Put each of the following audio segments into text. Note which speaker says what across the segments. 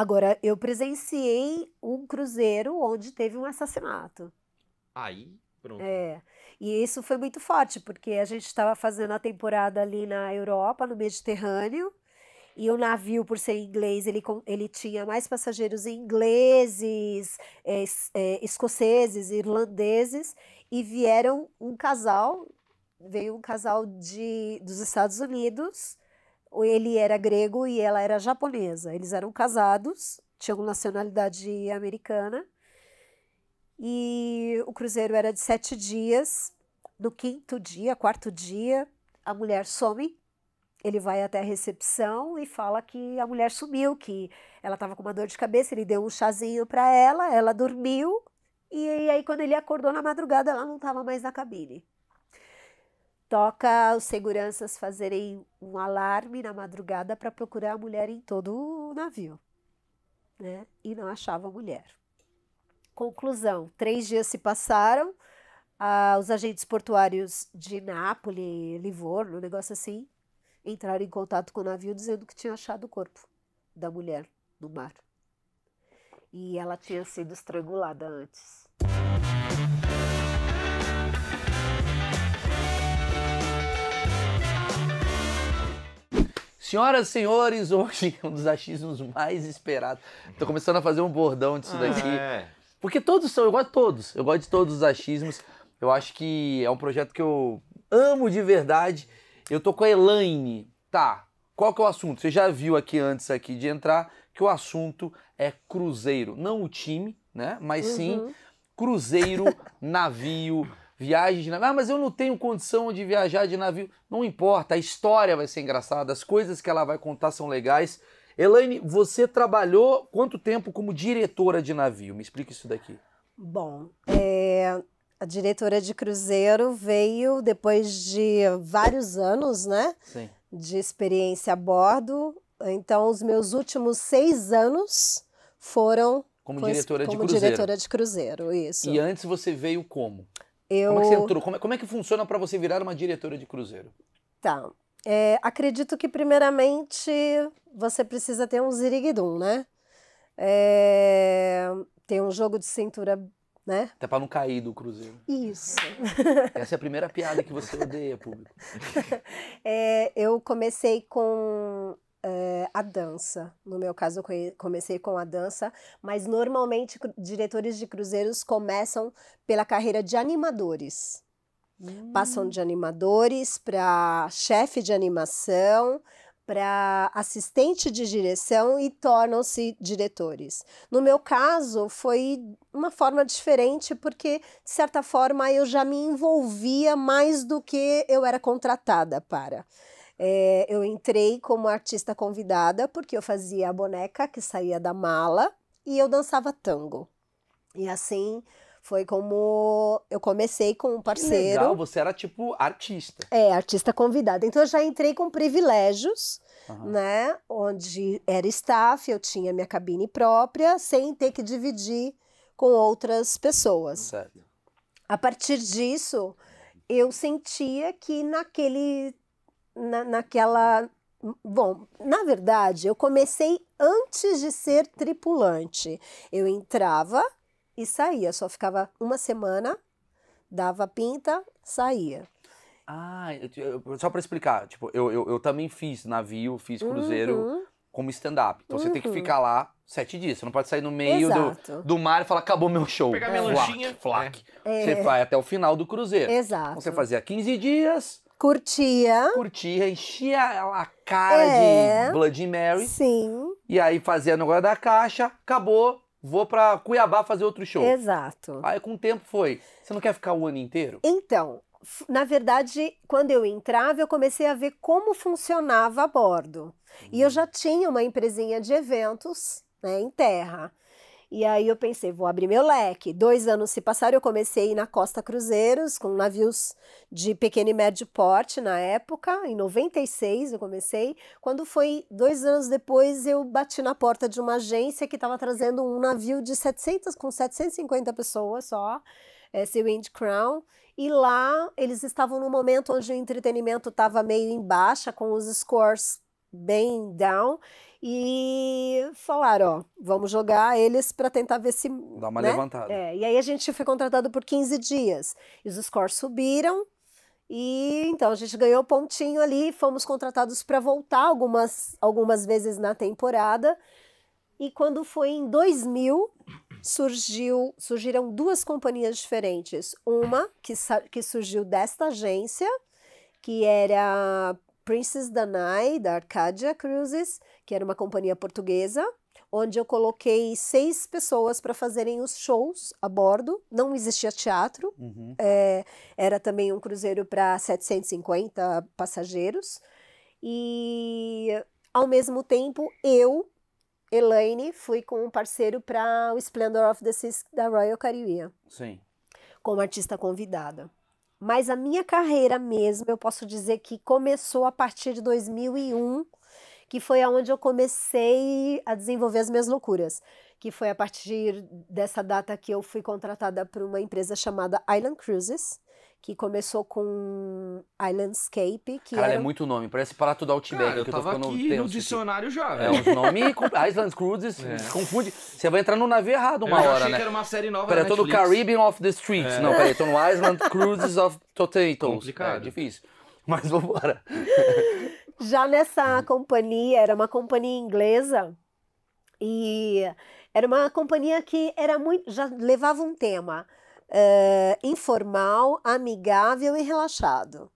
Speaker 1: Agora, eu presenciei um cruzeiro onde teve um assassinato.
Speaker 2: Aí, pronto. É.
Speaker 1: E isso foi muito forte, porque a gente estava fazendo a temporada ali na Europa, no Mediterrâneo, e o navio, por ser inglês, ele, ele tinha mais passageiros ingleses, é, é, escoceses, irlandeses, e vieram um casal, veio um casal de, dos Estados Unidos ele era grego e ela era japonesa. Eles eram casados, tinham nacionalidade americana. E o cruzeiro era de sete dias. No quinto dia, quarto dia, a mulher some. Ele vai até a recepção e fala que a mulher sumiu, que ela estava com uma dor de cabeça. Ele deu um chazinho para ela, ela dormiu. E aí, quando ele acordou na madrugada, ela não estava mais na cabine toca os seguranças fazerem um alarme na madrugada para procurar a mulher em todo o navio, né? E não achava a mulher. Conclusão: três dias se passaram, ah, os agentes portuários de Nápoles, Livorno, um negócio assim, entraram em contato com o navio dizendo que tinha achado o corpo da mulher no mar. E ela tinha sido estrangulada antes.
Speaker 2: Senhoras e senhores, hoje é um dos achismos mais esperados. Tô começando a fazer um bordão disso ah, daqui. É. Porque todos são, eu gosto de todos. Eu gosto de todos os achismos. Eu acho que é um projeto que eu amo de verdade. Eu tô com a Elaine. Tá, qual que é o assunto? Você já viu aqui antes aqui de entrar que o assunto é cruzeiro. Não o time, né? Mas uhum. sim cruzeiro, navio, viagens de navio. Ah, mas eu não tenho condição de viajar de navio. Não importa, a história vai ser engraçada, as coisas que ela vai contar são legais. Elaine, você trabalhou quanto tempo como diretora de navio? Me explica isso daqui.
Speaker 1: Bom, é, a diretora de cruzeiro veio depois de vários anos, né? Sim. De experiência a bordo. Então, os meus últimos seis anos foram como, diretora, como de diretora de cruzeiro. isso. E
Speaker 2: antes você veio como? Eu... Como é que você entrou? Como é, como é que funciona para você virar uma diretora de cruzeiro?
Speaker 1: Tá. É, acredito que, primeiramente, você precisa ter um ziriguidum, né? É, ter um jogo de cintura, né?
Speaker 2: Até para não cair do cruzeiro. Isso. Essa é a primeira piada que você odeia, público.
Speaker 1: É, eu comecei com é, a dança. No meu caso, eu comecei com a dança, mas normalmente diretores de cruzeiros começam pela carreira de animadores. Hum. Passam de animadores para chefe de animação, para assistente de direção e tornam-se diretores. No meu caso, foi uma forma diferente, porque, de certa forma, eu já me envolvia mais do que eu era contratada para. É, eu entrei como artista convidada porque eu fazia a boneca que saía da mala e eu dançava tango. E assim foi como eu comecei com um parceiro. Que legal,
Speaker 2: você era tipo artista.
Speaker 1: É, artista convidada. Então eu já entrei com privilégios, uhum. né? Onde era staff, eu tinha minha cabine própria, sem ter que dividir com outras pessoas. Certo. A partir disso, eu sentia que naquele na, naquela. Bom, na verdade, eu comecei antes de ser tripulante. Eu entrava e saía, só ficava uma semana, dava pinta, saía. Ah,
Speaker 2: só para explicar, tipo, eu, eu, eu, também fiz navio, fiz cruzeiro uhum. como stand-up. Então uhum. você tem que uhum. ficar lá sete dias. Você não pode sair no meio do, do mar e falar, acabou meu show. Pegar minha lanchinha. Flac. É. Você vai até o final do cruzeiro. Exato. Então, você fazia 15 dias,
Speaker 1: Curtia.
Speaker 2: Curtia, enchia a cara é. de Bloody Mary. Sim. E aí fazia negócio da caixa, acabou, vou pra Cuiabá fazer outro show. Exato. Aí com o tempo foi. Você não quer ficar o ano inteiro?
Speaker 1: Então, na verdade, quando eu entrava, eu comecei a ver como funcionava a bordo. Hum. E eu hum. já tinha uma empresinha de eventos né, em terra. E aí eu pensei, vou abrir meu leque. Dois anos se passaram, eu comecei na Costa Cruzeiros, com navios de pequeno e médio porte na época, em 96 eu comecei. Quando foi dois anos depois, eu bati na porta de uma agência que estava trazendo um navio de 700, com 750 pessoas só, esse é, Wind Crown. E lá eles estavam num momento onde o entretenimento estava meio em baixa, com os scores bem down e falaram, ó, vamos jogar eles para tentar ver se... Dá uma né? levantada. É, e aí a gente foi contratado por 15 dias, e os scores subiram, e então a gente ganhou pontinho ali, fomos contratados para voltar algumas, algumas vezes na temporada, e quando foi em 2000, surgiu, surgiram duas companhias diferentes. Uma que, que surgiu desta agência, que era Princess Danai, da Arcadia Cruises, que era uma companhia portuguesa, onde eu coloquei seis pessoas para fazerem os shows a bordo. Não existia teatro, uhum. é, era também um cruzeiro para 750 passageiros. E ao mesmo tempo, eu, Elaine, fui com um parceiro para o Splendor of the Seas da Royal Caribbean. Sim. Como artista convidada. Mas a minha carreira mesmo, eu posso dizer que começou a partir de 2001, que foi aonde eu comecei a desenvolver as minhas loucuras, que foi a partir dessa data que eu fui contratada por uma empresa chamada Island Cruises, que começou com Islandscape, que Cara, é era... é muito
Speaker 2: nome, parece Prato do Outback. Cara, eu que eu tava aqui no dicionário já, É, os nomes, Island Cruises, é. confunde. Você vai entrar no navio errado uma eu hora, achei né? que era uma série nova Peraí, tô no Caribbean of the Streets. É. Não, peraí, tô no Island Cruises of totentons. É, Complicado. É, difícil. Mas vambora.
Speaker 1: Já nessa companhia, era uma companhia inglesa, e era uma companhia que era muito, já levava um tema uh, informal, amigável e relaxado.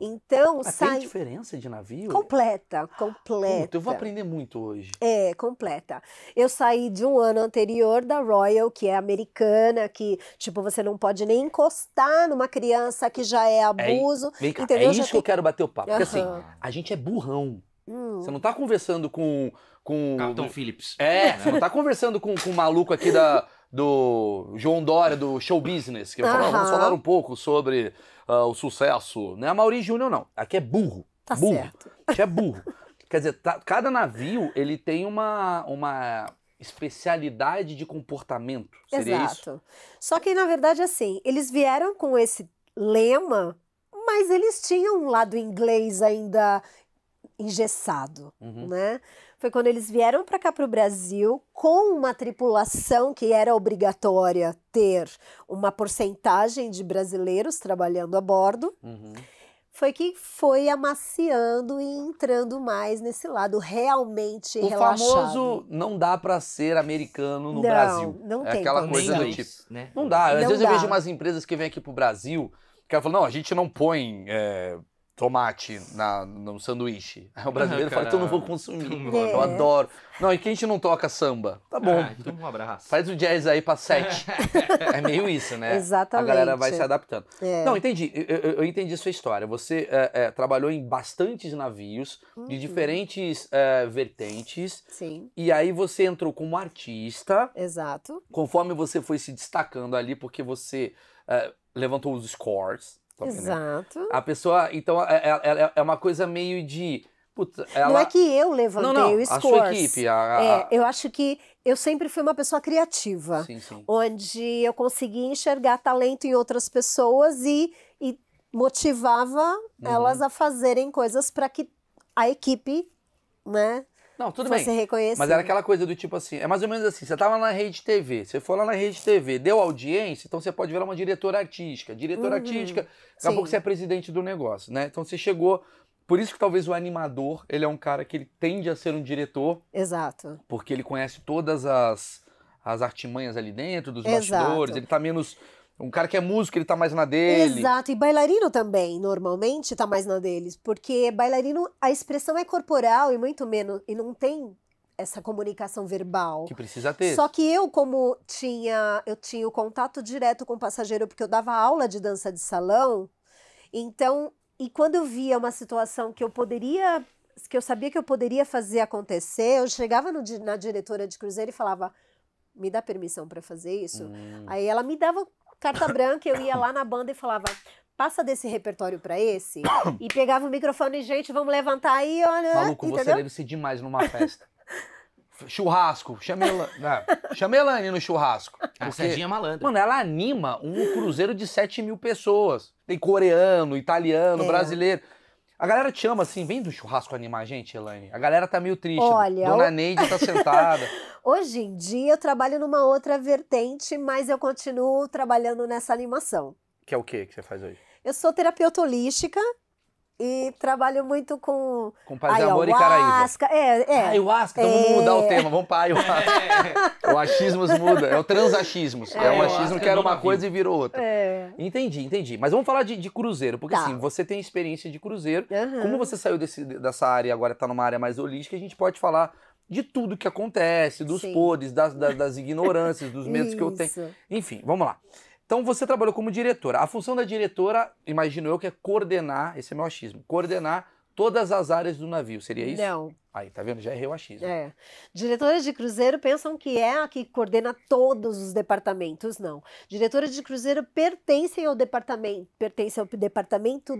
Speaker 1: Então, ah, sai. Tem diferença de navio? Completa, ah, completa. Puta, eu vou aprender
Speaker 2: muito hoje.
Speaker 1: É, completa. Eu saí de um ano anterior da Royal, que é americana, que, tipo, você não pode nem encostar numa criança que já é, é abuso. É, cá, é isso que eu quero bater o papo. Uhum. Porque assim,
Speaker 2: a gente é burrão. Hum. Você não tá conversando com. com... Capitão Phillips. É, você não tá conversando com, com um maluco aqui da do João Dória, do Show Business, que eu ah, vamos falar um pouco sobre uh, o sucesso. Não é a Mauri Júnior, não. Aqui é burro. Tá burro. certo. Aqui é burro. Quer dizer, tá, cada navio, ele tem uma, uma especialidade de comportamento. Seria Exato. Isso?
Speaker 1: Só que, na verdade, assim, eles vieram com esse lema, mas eles tinham um lado inglês ainda engessado, uhum. né? foi quando eles vieram para cá para o Brasil com uma tripulação que era obrigatória ter uma porcentagem de brasileiros trabalhando a bordo. Uhum. Foi que foi amaciando e entrando mais nesse lado realmente o relaxado. O famoso
Speaker 2: não dá para ser americano no não, Brasil. Não é tem aquela coisa do tipo. Né? Não dá. Às não vezes dá. eu vejo umas empresas que vêm aqui pro Brasil que falam: não, a gente não põe. É tomate na, no sanduíche. Aí o brasileiro ah, fala, então não vou consumir. Então eu adoro. Não, e quem a gente não toca samba? Tá bom. Ah, então um abraço. Faz o jazz aí pra sete. é meio isso, né? Exatamente. A galera vai se adaptando. É. Não, entendi. Eu, eu, entendi a sua história. Você é, é trabalhou em bastantes navios, uhum. de diferentes é, vertentes. Sim. E aí você entrou como artista. Exato. Conforme você foi se destacando ali, porque você é, levantou os scores né? Exato. Né? A pessoa, então, é, é, é, é uma coisa meio de... Puta, ela... Não é que
Speaker 1: eu levantei não, não, o score. A sua equipe. A, a... É, eu acho que eu sempre fui uma pessoa criativa. Sim, sim. Onde eu conseguia enxergar talento em outras pessoas e, e motivava uhum. elas a fazerem coisas para que a equipe, né? Não, tudo fosse bem. reconhecido. Mas era
Speaker 2: aquela coisa do tipo assim, é mais ou menos assim, você tava na rede TV, você foi lá na rede TV, deu audiência, então você pode virar uma diretora artística. Diretora uhum. artística, daqui a pouco você é presidente do negócio, né? Então você chegou por isso que talvez o animador, ele é um cara que ele tende a ser um diretor.
Speaker 1: Exato.
Speaker 2: Porque ele conhece todas as, as artimanhas ali dentro, dos Exato. bastidores, ele está menos um cara que é músico, ele tá mais na dele.
Speaker 1: Exato, e bailarino também, normalmente, tá mais na deles. Porque bailarino, a expressão é corporal e muito menos. E não tem essa comunicação verbal. Que
Speaker 2: precisa ter. Só
Speaker 1: que eu, como tinha. Eu tinha o contato direto com o passageiro, porque eu dava aula de dança de salão. Então, e quando eu via uma situação que eu poderia. que eu sabia que eu poderia fazer acontecer, eu chegava no, na diretora de cruzeiro e falava me dá permissão para fazer isso? Hum. Aí ela me dava carta branca, eu ia lá na banda e falava, passa desse repertório para esse e pegava o microfone e gente, vamos levantar aí, olha. Maluco, entendeu? você deve
Speaker 2: ser demais numa festa. churrasco, chamei, né? chamei a Lani no churrasco. Porque, a Sandinha é malandra. Mano, ela anima um cruzeiro de 7 mil pessoas. Tem coreano, italiano, é. brasileiro. A galera te ama, assim, vem do churrasco animar a gente, Elaine? A galera tá meio triste. Olha... Dona Neide tá sentada.
Speaker 1: Hoje em dia eu trabalho numa outra vertente, mas eu continuo trabalhando nessa animação.
Speaker 2: Que é o que que você faz hoje?
Speaker 1: Eu sou terapeuta holística, e trabalho muito com.
Speaker 2: Com paz, amor e Caraíba.
Speaker 1: É, é. Ah, ayahuasca, então é. vamos mudar o é.
Speaker 2: tema, vamos para ayahuasca. É. O achismo muda, é o transachismo É, é achismo que era uma é coisa e virou outra. É. Entendi, entendi. Mas vamos falar de, de cruzeiro, porque tá. assim, você tem experiência de cruzeiro. Uhum. Como você saiu desse, dessa área e agora está numa área mais holística, a gente pode falar de tudo que acontece, dos Sim. das, das, das ignorâncias, dos medos que eu tenho. Enfim, vamos lá. Então você trabalhou como diretora. A função da diretora, imagino eu, que é coordenar, esse é meu achismo, coordenar todas as áreas do navio, seria isso? Não. Aí, tá vendo? Já errei o achismo.
Speaker 1: É. Diretoras de cruzeiro pensam que é a que coordena todos os departamentos, não. Diretoras de cruzeiro pertencem ao departamento, pertence ao departamento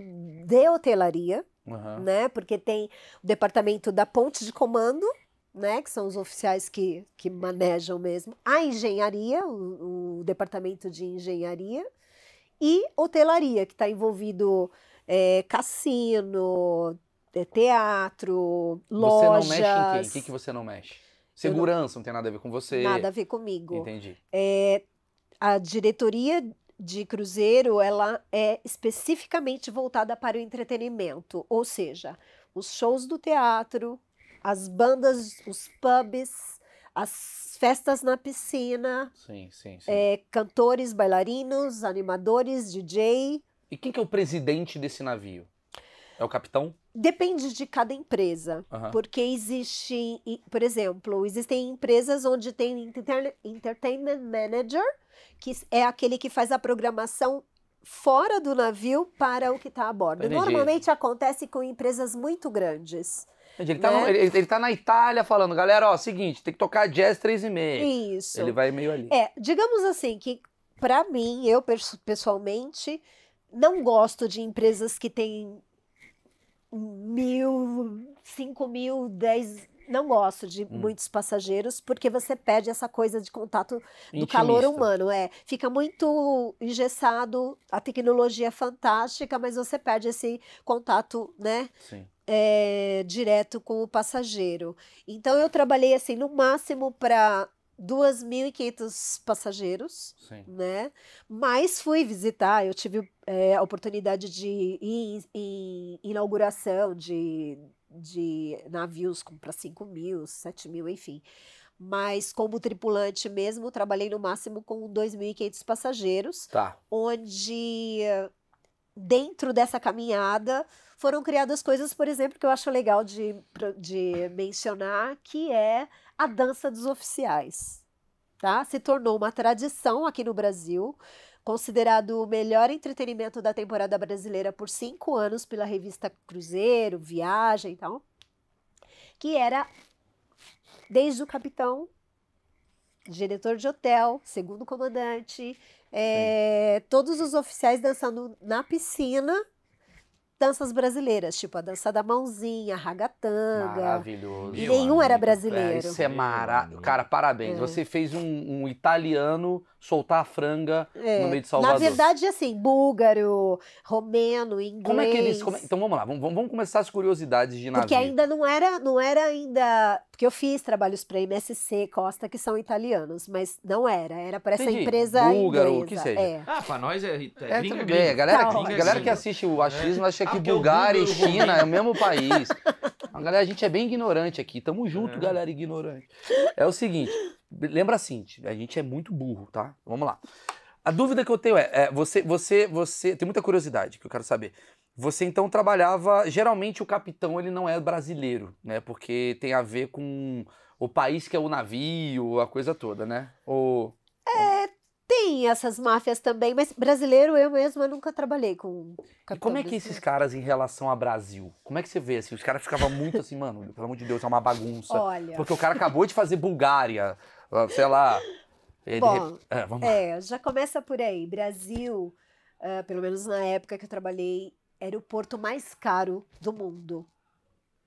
Speaker 1: de hotelaria, uhum. né? Porque tem o departamento da ponte de comando, né, que são os oficiais que, que manejam mesmo, a engenharia, o, o departamento de engenharia, e hotelaria, que está envolvido é, cassino, é, teatro, lojas. Você não mexe em quem? O
Speaker 2: que, que você não mexe? Segurança não... não... tem nada a ver com você. Nada a ver comigo. Entendi.
Speaker 1: É, a diretoria de cruzeiro, ela é especificamente voltada para o entretenimento, ou seja, os shows do teatro, as bandas, os pubs, as festas na piscina. Sim, sim, sim. É, cantores, bailarinos, animadores, DJ.
Speaker 2: E quem que é o presidente desse navio? É o capitão?
Speaker 1: Depende de cada empresa, uhum. porque existe, por exemplo, existem empresas onde tem entertainment manager, que é aquele que faz a programação fora do navio para o que está a bordo. Entendi. Normalmente acontece com empresas muito grandes.
Speaker 2: Ele tá, né? no, ele, ele tá na Itália falando, galera, ó, seguinte, tem que tocar jazz três e meia. Isso. Ele vai meio ali.
Speaker 1: É, digamos assim, que para mim, eu pessoalmente, não gosto de empresas que têm mil, cinco mil, dez não gosto de hum. muitos passageiros, porque você perde essa coisa de contato do Intimista. calor humano. É, fica muito engessado, a tecnologia é fantástica, mas você perde esse contato, né? Sim. É, direto com o passageiro. Então eu trabalhei assim no máximo para 2.500 passageiros, Sim. né? Mas fui visitar, eu tive é, a oportunidade de ir em, inauguração de de navios para 5 mil, 7 mil, enfim. Mas como tripulante mesmo, trabalhei no máximo com 2.500 passageiros, tá. onde dentro dessa caminhada foram criadas coisas, por exemplo, que eu acho legal de, de mencionar, que é a dança dos oficiais. Tá? Se tornou uma tradição aqui no Brasil. Considerado o melhor entretenimento da temporada brasileira por cinco anos pela revista Cruzeiro, Viagem e tal, que era desde o capitão, diretor de hotel, segundo comandante, é, todos os oficiais dançando na piscina danças brasileiras, tipo a dança da mãozinha, a ragatanga.
Speaker 2: Maravilhoso. E nenhum amigo, era brasileiro. É, isso é maravilhoso. Cara, parabéns. É. Você fez um, um, italiano soltar a franga é. no meio de Salvador. Na verdade,
Speaker 1: assim, búlgaro, romeno, inglês. Como é que eles. Como... É,
Speaker 2: então vamos lá, vamos, vamos começar as curiosidades de navio. Porque ainda
Speaker 1: não era, não era ainda porque eu fiz trabalhos para MSC Costa, que são italianos, mas não era, era para essa Entendi. empresa Búlgaro, inglesa. que
Speaker 2: seja. É. Ah, para nós é, é, é galera, tá galera que assiste o achismo acha é. que ah, Bulgária e China é o mesmo país. A galera, a gente é bem ignorante aqui. Tamo junto, é. galera ignorante. É o seguinte, lembra assim, a gente é muito burro, tá? Vamos lá. A dúvida que eu tenho é, é, você, você, você tem muita curiosidade que eu quero saber. Você então trabalhava, geralmente o capitão ele não é brasileiro, né? Porque tem a ver com o país que é o navio, a coisa toda, né? Ou
Speaker 1: é, tem essas máfias também, mas brasileiro eu eu nunca trabalhei com. E
Speaker 2: como é que esses caras em relação a Brasil? Como é que você vê assim? Os caras ficavam muito assim, mano, pelo amor de Deus, é uma bagunça. Olha. Porque o cara acabou de fazer Bulgária, ah, sei lá, ele... Bom, é, vamos lá.
Speaker 1: É, já começa por aí. Brasil, uh, pelo menos na época que eu trabalhei, era o porto mais caro do mundo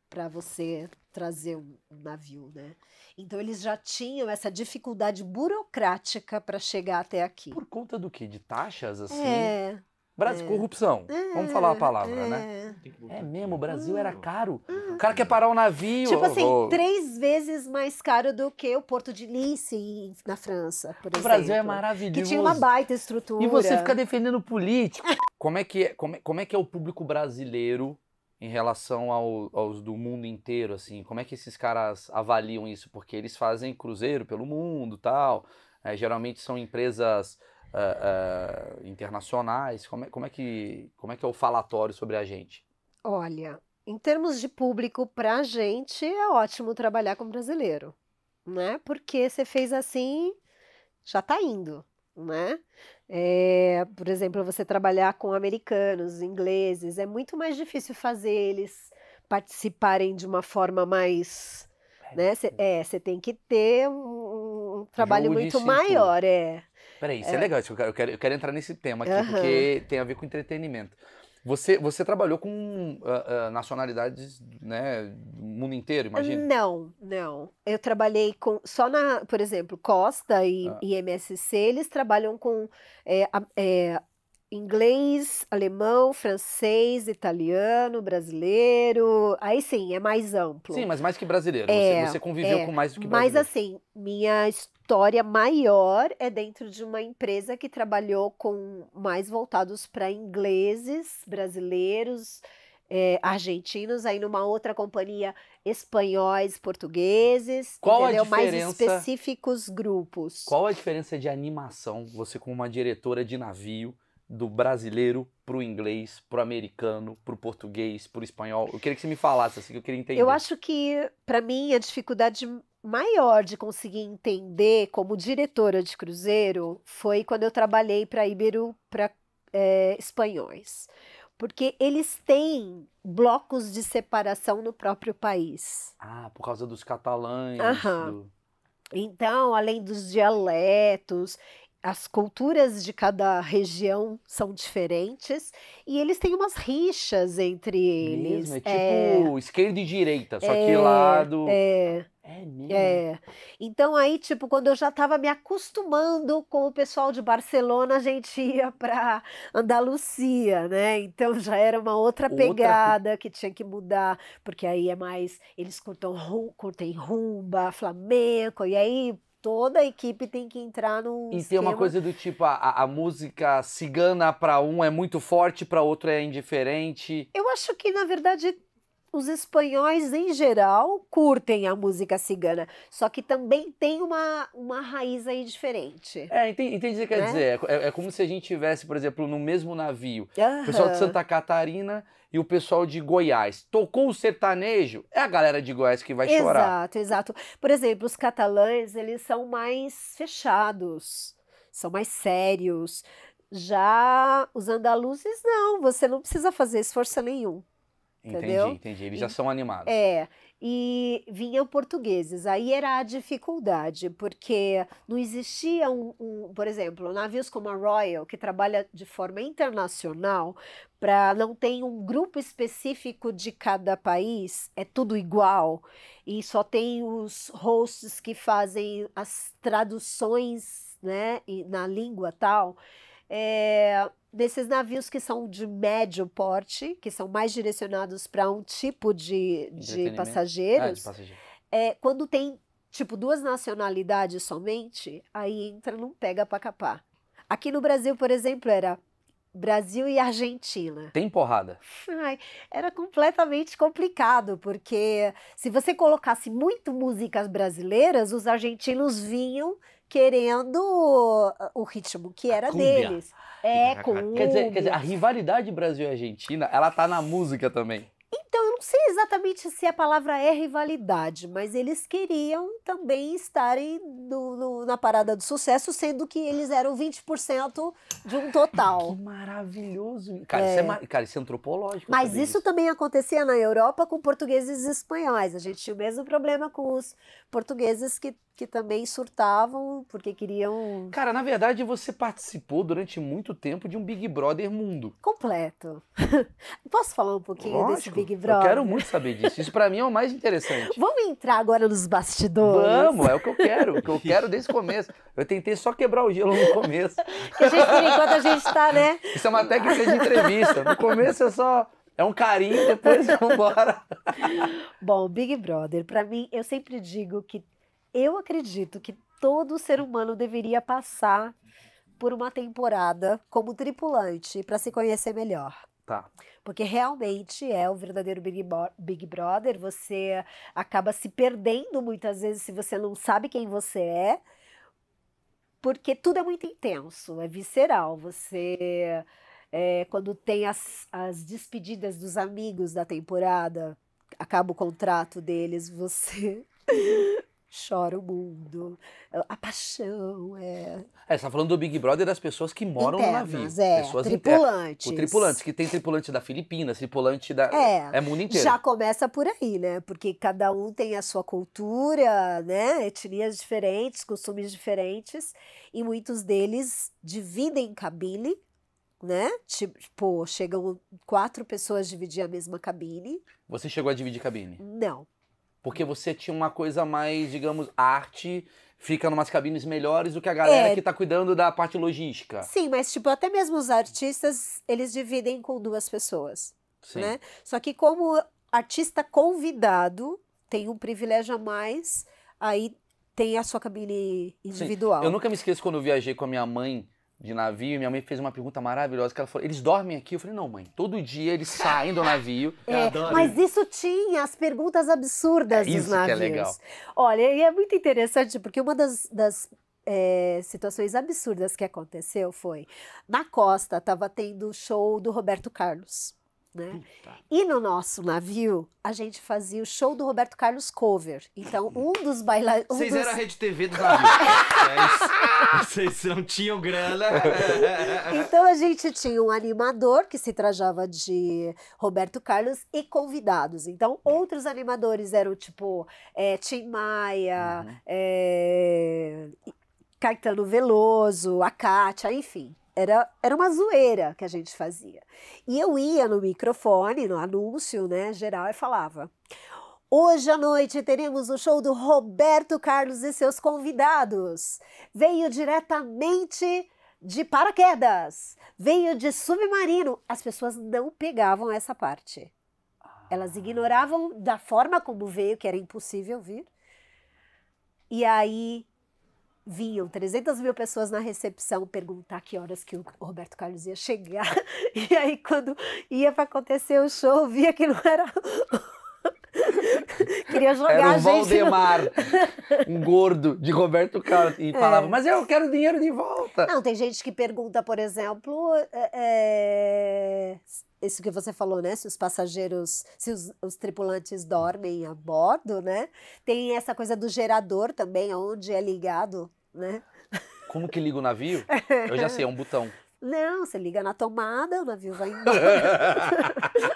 Speaker 1: para você trazer um, um navio, né? Então eles já tinham essa dificuldade burocrática para chegar até aqui. Por conta do que? De
Speaker 2: taxas assim? É, Brasil, é. corrupção. Vamos falar a palavra, né? É, é mesmo, o Brasil era hum. caro. Hum. O cara quer parar o um navio. Tipo assim,
Speaker 1: três vezes mais caro do que o Porto de Lince na França, por o exemplo. O Brasil é maravilhoso. Que tinha uma baita estrutura. E você fica defendendo político.
Speaker 2: como, é que é, como, é, como é que é o público brasileiro em relação ao, aos do mundo inteiro, assim? Como é que esses caras avaliam isso? Porque eles fazem cruzeiro pelo mundo tal. É, geralmente são empresas uh, uh, internacionais? Como é, como, é que, como é que é o falatório sobre a gente?
Speaker 1: Olha, em termos de público, para a gente é ótimo trabalhar com brasileiro, né? Porque você fez assim, já está indo, né? É, por exemplo, você trabalhar com americanos, ingleses, é muito mais difícil fazer eles participarem de uma forma mais, é né? Cê, é, você tem que ter um, um trabalho muito maior, é. Peraí, isso é,
Speaker 2: é legal, eu, quero, eu quero entrar nesse tema aqui, uhum. porque tem a ver com entretenimento. Você, você trabalhou com uh, uh, nacionalidades né, do mundo inteiro, imagina?
Speaker 1: Não, não. Eu trabalhei com só na, por exemplo, Costa e, ah. e MSC, eles trabalham com é, é, inglês, alemão, francês, italiano, brasileiro. Aí sim, é mais amplo. Sim, mas mais
Speaker 2: que brasileiro. É, você, você conviveu é, com mais do que brasileiro. Mas
Speaker 1: assim, minha história maior é dentro de uma empresa que trabalhou com mais voltados para ingleses, brasileiros, é, argentinos, aí numa outra companhia espanhóis, portugueses, Qual entendeu? A diferença, mais específicos grupos.
Speaker 2: Qual a diferença de animação, você como uma diretora de navio, do brasileiro pro inglês, pro americano, pro português, pro espanhol? Eu queria que você me falasse, assim, que eu queria entender. Eu acho
Speaker 1: que, para mim, a dificuldade maior de conseguir entender como diretora de cruzeiro foi quando eu trabalhei para Ibero para é, espanhóis. Porque eles têm blocos de separação no próprio país.
Speaker 2: Ah, por causa dos catalães. Aham. Do...
Speaker 1: Então, além dos dialetos, as culturas de cada região são diferentes e eles têm umas rixas entre eles. Mesmo, é, é. tipo é...
Speaker 2: esquerda e direita, só é... que lado.
Speaker 1: É. É É. Então aí, tipo, quando eu já estava me acostumando com o pessoal de Barcelona, a gente ia para Andalucia, né? Então já era uma outra, outra, pegada que tinha que mudar, porque aí é mais eles curtam, curtem rumba, flamenco, e aí toda a equipe tem que entrar no. E esquema. tem uma coisa
Speaker 2: do tipo: a, a música cigana para um é muito forte, para outro é indiferente.
Speaker 1: Eu acho que, na verdade, os espanhóis em geral curtem a música cigana, só que também tem uma, uma raiz aí diferente. É, entendi, entendi o que quer né? dizer. É,
Speaker 2: é, é, como se a gente tivesse, por exemplo, no mesmo navio, o pessoal de Santa Catarina e o pessoal de Goiás. Tocou o sertanejo, é a galera de Goiás que vai exato, chorar. Exato,
Speaker 1: exato. Por exemplo, os catalães, eles são mais fechados, são mais sérios. Já os andaluzes, não, você não precisa fazer esforço nenhum.
Speaker 2: Entendi, entendeu? entendi. Eles e, já são animados.
Speaker 1: É. E vinham portugueses. Aí era a dificuldade, porque não existia um, um por exemplo, navios como a Royal, que trabalha de forma internacional, para não tem um grupo específico de cada país, é tudo igual. E só tem os hosts que fazem as traduções, né, na língua tal. É, nesses navios que são de médio porte, que são mais direcionados para um tipo de, de passageiros, ah, de passageiro. é, quando tem tipo duas nacionalidades somente, aí entra num pega para capar. Aqui no Brasil, por exemplo, era Brasil e Argentina.
Speaker 2: Tem porrada.
Speaker 1: Ai, era completamente complicado, porque se você colocasse muito músicas brasileiras, os argentinos vinham querendo o ritmo que era deles. É, com quer dizer, quer dizer, a
Speaker 2: rivalidade Brasil Argentina, ela tá na música também.
Speaker 1: Então, eu não sei exatamente se a palavra é rivalidade, mas eles queriam também estarem no, no, na parada do sucesso, sendo que eles eram 20% de um total. Que maravilhoso! Cara, é. Isso, é, é.
Speaker 2: cara isso é antropológico. Mas isso,
Speaker 1: isso, também acontecia na Europa com portugueses e espanhóis. A gente tinha o mesmo problema com os portugueses que que também surtavam porque queriam.
Speaker 2: Cara, na verdade você participou durante muito tempo de um Big Brother
Speaker 1: mundo. Completo. Posso falar um pouquinho Lógico, desse Big Brother? Eu quero
Speaker 2: muito saber disso. Isso para mim é o mais interessante.
Speaker 1: Vamos entrar agora nos bastidores. Vamos, é o
Speaker 2: que eu quero, o que eu quero desde o começo. Eu tentei só quebrar o gelo no começo. Que a gente, por enquanto a gente tá, né? Isso é uma técnica de entrevista. No começo é só é um carinho, depois vambora.
Speaker 1: Bom, Big Brother, para mim, eu sempre digo que eu acredito que todo ser humano deveria passar por uma temporada como tripulante para se conhecer melhor. Tá. Porque realmente é o verdadeiro Big, Big, Brother. Você acaba se perdendo muitas vezes se você não sabe quem você é. Porque tudo é muito intenso, é visceral. Você, é, quando tem as, as despedidas dos amigos da temporada, acaba o contrato deles, você chora o mundo, é, a paixão é.
Speaker 2: é você tá falando do Big Brother das pessoas que moram na no navio. É, pessoas tripulantes. Inter... O tripulantes, que tem tripulante da Filipinas, tripulante da. É, é mundo inteiro. Já
Speaker 1: começa por aí, né? Porque cada um tem a sua cultura, né? Etnias diferentes, costumes diferentes, e muitos deles dividem cabine. Né? Tipo, chegam quatro pessoas dividindo dividir a mesma cabine.
Speaker 2: Você chegou a dividir cabine? Não, porque você tinha uma coisa mais, digamos, arte fica numas cabines melhores do que a galera é. que tá cuidando da parte logística. Sim,
Speaker 1: mas tipo, até mesmo os artistas, eles dividem com duas pessoas, Sim. né? Só que como artista convidado tem um privilégio a mais, aí tem a sua cabine individual. Sim. Eu nunca
Speaker 2: me esqueço quando eu viajei com a minha mãe de navio, minha mãe fez uma pergunta maravilhosa que ela falou: "Eles dormem aqui?" Eu falei: "Não, mãe. Todo dia eles saem do navio." é, mas
Speaker 1: isso tinha as perguntas absurdas é isso dos navios. isso é legal. Olha, e é muito interessante porque uma das, das é, situações absurdas que aconteceu foi na costa estava tendo show do Roberto Carlos. Né? E no nosso navio, a gente fazia o show do Roberto Carlos Cover. Então, um dos bailarins. Um Vocês dos... eram a
Speaker 2: rede TV do navio.
Speaker 3: Vocês não tinham grana.
Speaker 1: então, a gente tinha um animador que se trajava de Roberto Carlos e convidados. Então, outros animadores eram tipo é, Tim Maia, uhum. é, Caetano Veloso, a Kátia, enfim era, era uma zoeira que a gente fazia. E eu ia no microfone, no anúncio né, geral, e falava: Hoje à noite teremos o show do Roberto Carlos e seus convidados. Veio diretamente de paraquedas, veio de submarino. As pessoas não pegavam essa parte. Elas ah. ignoravam da forma como veio, que era impossível vir. E aí vinham 300 mil pessoas na recepção perguntar que horas que o Roberto Carlos ia chegar. E aí, quando ia para acontecer o show, via que não era. Queria jogar era um a gente. Valdemar,
Speaker 2: um gordo de Roberto Carlos.
Speaker 1: E falava, é. mas eu quero dinheiro de volta. Não, tem gente que pergunta, por exemplo, é, é isso que você falou, né? Se os passageiros, se os, os, tripulantes dormem a bordo, né? Tem essa coisa do gerador também, onde é ligado, né?
Speaker 2: Como que liga o navio? Eu já sei, é um botão.
Speaker 1: Não, você liga na tomada, o navio vai embora.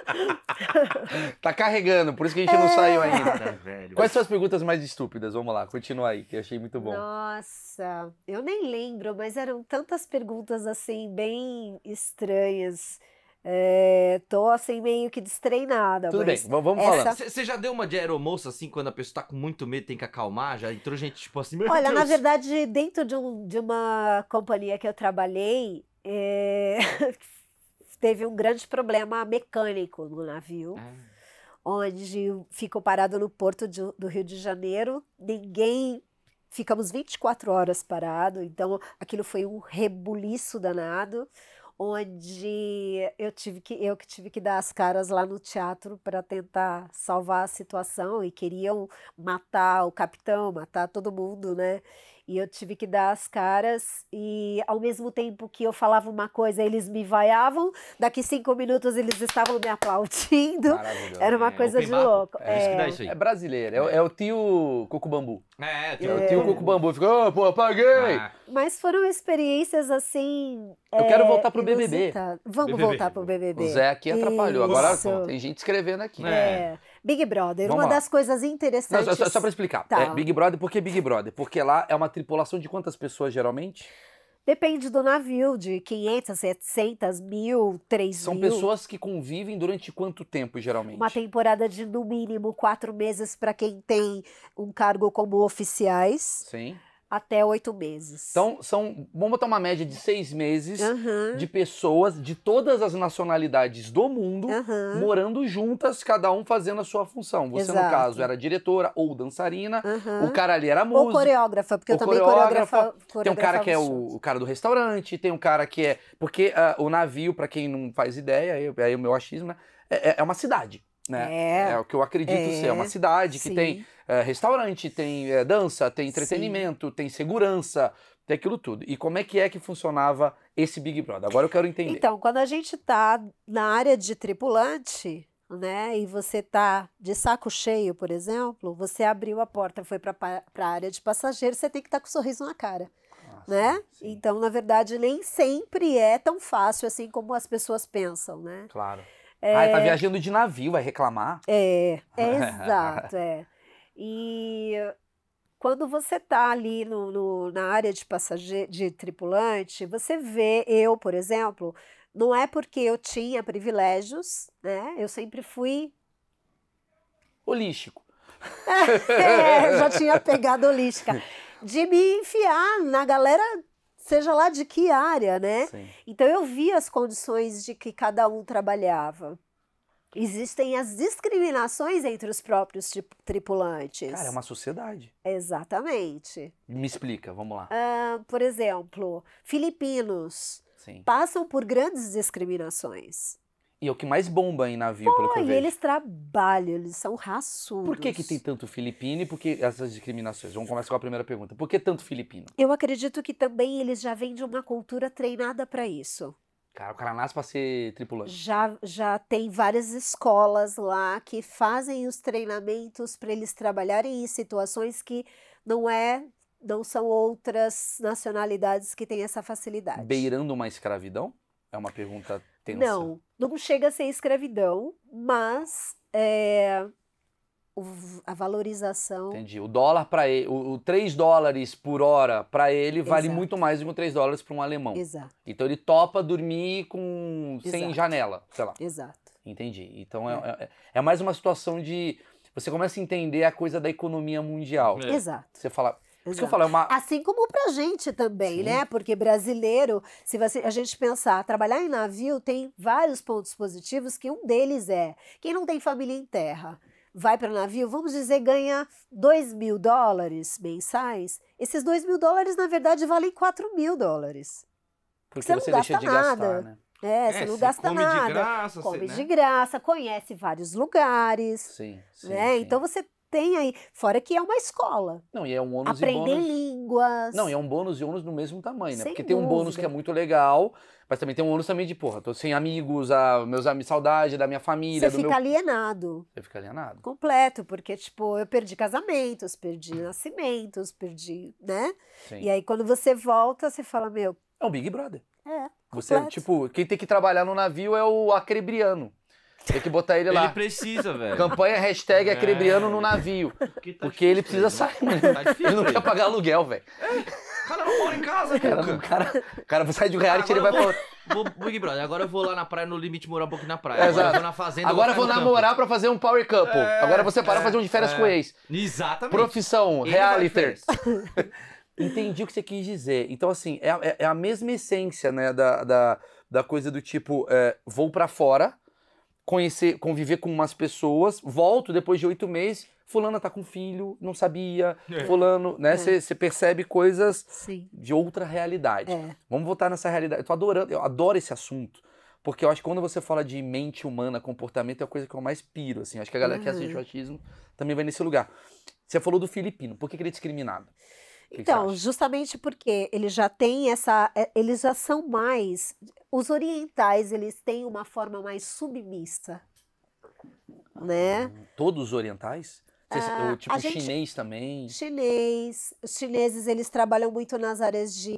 Speaker 2: tá carregando, por isso que a gente é. não saiu ainda. Tá Quais são as perguntas mais estúpidas? Vamos lá, continua aí, que eu achei muito bom.
Speaker 1: Nossa, eu nem lembro, mas eram tantas perguntas assim, bem estranhas. É, tô assim meio que destreinada. Tudo bem, vamos essa... falar. Você já
Speaker 2: deu uma de aeromoça assim, quando a pessoa tá com muito medo, tem que acalmar? Já entrou gente tipo assim, meu Olha, Deus. na verdade,
Speaker 1: dentro de, um, de uma companhia que eu trabalhei, é... teve um grande problema mecânico no navio. Ah. Onde ficou parado no porto de, do Rio de Janeiro, ninguém ficamos 24 horas parado, então aquilo foi um rebuliço danado onde eu tive que eu que tive que dar as caras lá no teatro para tentar salvar a situação e queriam matar o capitão, matar todo mundo, né? E eu tive que dar as caras, e ao mesmo tempo que eu falava uma coisa, eles me vaiavam, daqui cinco minutos eles estavam me aplaudindo. Era uma é, coisa de louco. É, é. Isso é
Speaker 2: brasileiro, é, é, é, o tio Coco Bambu. É, tio, é. o tio Coco Bambu. Ficou, oh, pô, apaguei! Ah.
Speaker 1: Mas foram experiências assim. Eu quero é, voltar pro BBB. Vamos BBB. voltar tá pro BBB. O Zé aqui atrapalhou. Isso. Agora tem
Speaker 2: gente escrevendo aqui. É. é.
Speaker 1: Big Brother, Vamos uma lá. das coisas interessantes. Não, só, só para
Speaker 2: explicar. Tá. É, Big Brother, por que Big Brother? Porque lá é uma tripulação de quantas pessoas geralmente?
Speaker 1: Depende do navio, de 500, 700, mil, 3000. mil. São pessoas
Speaker 2: que convivem durante quanto tempo, geralmente?
Speaker 1: Uma temporada de, no mínimo, quatro meses para quem tem um cargo como oficiais. Sim até oito meses.
Speaker 2: Então, são, vamos botar uma média de seis meses uhum. de pessoas de todas as nacionalidades do mundo uhum. morando juntas, cada um fazendo a sua função. Você, Exato. no caso, era diretora ou dançarina, uhum. o cara ali era músico. Ou
Speaker 1: coreógrafa, porque eu também coreógrafa, coreógrafa. Tem um cara que é o,
Speaker 2: o, cara do restaurante, tem um cara que é. Porque uh, o navio, para quem não faz ideia, aí o meu achismo, né? É, é, é uma cidade. Né?
Speaker 3: É. é o que
Speaker 2: eu acredito é. ser. É uma cidade que Sim. tem é, restaurante, tem é, dança, tem entretenimento, Sim. tem segurança, tem aquilo tudo. E como é que é que funcionava esse Big Brother? Agora eu quero entender. Então,
Speaker 1: quando a gente está na área de tripulante, né, e você está de saco cheio, por exemplo, você abriu a porta, foi para a área de passageiro, você tem que estar tá com um sorriso na cara. Ah, né? Então, na verdade, nem sempre é tão fácil assim como as pessoas pensam, né? Claro. É... Ah, tá viajando
Speaker 2: de navio, vai reclamar?
Speaker 1: É, é exato, é. E quando você está ali no, no, na área de passageiro, de tripulante, você vê, eu, por exemplo, não é porque eu tinha privilégios, né? Eu sempre fui holístico. é, já tinha pegado holística. De me enfiar na galera, seja lá de que área, né? Sim. Então eu vi as condições de que cada um trabalhava. Existem as discriminações entre os próprios tri tripulantes. Cara, é uma
Speaker 2: sociedade.
Speaker 1: Exatamente.
Speaker 2: Me explica, vamos lá.
Speaker 1: Uh, por exemplo, filipinos Sim. passam por grandes discriminações.
Speaker 2: E é o que mais bomba em navio, Pô, pelo que eu vejo. E eles
Speaker 1: trabalham, eles são raçudos. Por que, que tem
Speaker 2: tanto filipino e por que essas discriminações? Vamos começar com a primeira pergunta. Por que tanto filipino?
Speaker 1: Eu acredito que também eles já vêm de uma cultura treinada para isso.
Speaker 2: Cara, o cara nasce para ser tripulante.
Speaker 1: Já, já tem várias escolas lá que fazem os treinamentos para eles trabalharem em situações que não é, não são outras nacionalidades que têm essa facilidade.
Speaker 2: Beirando uma escravidão? É uma pergunta tensa. Não,
Speaker 1: não chega a ser escravidão, mas é, a valorização.
Speaker 2: Entendi. O dólar para ele, o, o 3 dólares por hora para ele vale muito mais do que 3 dólares para um alemão. Exato. Então ele topa dormir com Exato. sem janela, sei lá. Exato. Entendi. Então é é. é, é. é mais uma situação de você começa a entender a coisa da economia mundial. É. Exato. Você fala, Falo, é uma...
Speaker 1: Assim como pra gente também, Sim. né? Porque brasileiro, se você, a gente pensar, trabalhar em navio tem vários pontos positivos, que um deles é quem não tem família em terra vai para o navio, vamos dizer, ganha 2 mil dólares mensais, esses 2 mil dólares, na verdade, valem 4 mil dólares.
Speaker 3: Porque você, né? é, é, você não gasta de nada. Gastar, né?
Speaker 1: É, você é, não gasta come nada. De graça, come você, né? de graça, conhece vários lugares. Sim, sim, né? Então, sim. Então você tem aí. Fora que é uma escola. Não, e é um ônus Aprender e bônus. línguas. Não, e
Speaker 2: é um bônus e ônus no mesmo tamanho, né? Sem Porque tem um bônus que é muito legal, mas também tem um ônus também de, porra, tô sem amigos, a, meus amigos, saudade da minha família. Você fica meu...
Speaker 1: alienado. Você fica alienado. Completo, porque, tipo, eu perdi casamentos, perdi nascimentos, perdi, né? Sim. E aí quando você volta, você fala, meu. É um Big Brother. É.
Speaker 2: Você, completo. tipo, quem tem que trabalhar no navio é o acrebriano. Tem que botar ele lá. Ele precisa, velho. Campanha hashtag é. Acrebriano é. no navio. Porque, tá porque difícil, ele precisa sair, mano. Né? Tá difícil, ele não quer pagar aluguel, velho. É, cara não mora em casa, cara. O cara, o cara sai de um reality e ele vai vou, pra vou, Big Brother, agora eu vou lá na praia, no limite, morar um pouquinho na praia. Exato. Agora vou na fazenda. Agora vou, vou namorar campo. pra fazer um power couple. É, agora você para é, fazer um de férias é. com ex. Exatamente. Profissão, ele reality. Entendi o que você quis dizer. Então, assim, é, é, a mesma essência, né, da, da, da coisa do tipo, vou pra fora conhecer, conviver com umas pessoas, volto depois de oito meses, fulana tá com filho, não sabia, é. fulano, né? Você é. percebe coisas Sim. de outra realidade. É. Vamos voltar nessa realidade. Eu tô adorando, eu adoro esse assunto. Porque eu acho que quando você fala de mente humana, comportamento, é a coisa que eu mais piro, assim. Acho que a galera uhum. que assiste uhum. o autismo também vai nesse lugar. Você falou do filipino. Por que, que ele é discriminado? Então,
Speaker 1: justamente porque eles já têm essa, é, eles já são mais, os orientais eles têm uma forma mais submissa,
Speaker 2: né? Hum, todos os orientais?
Speaker 1: o é, tipo gente, chinês também. Chinês, os chineses eles trabalham muito nas áreas de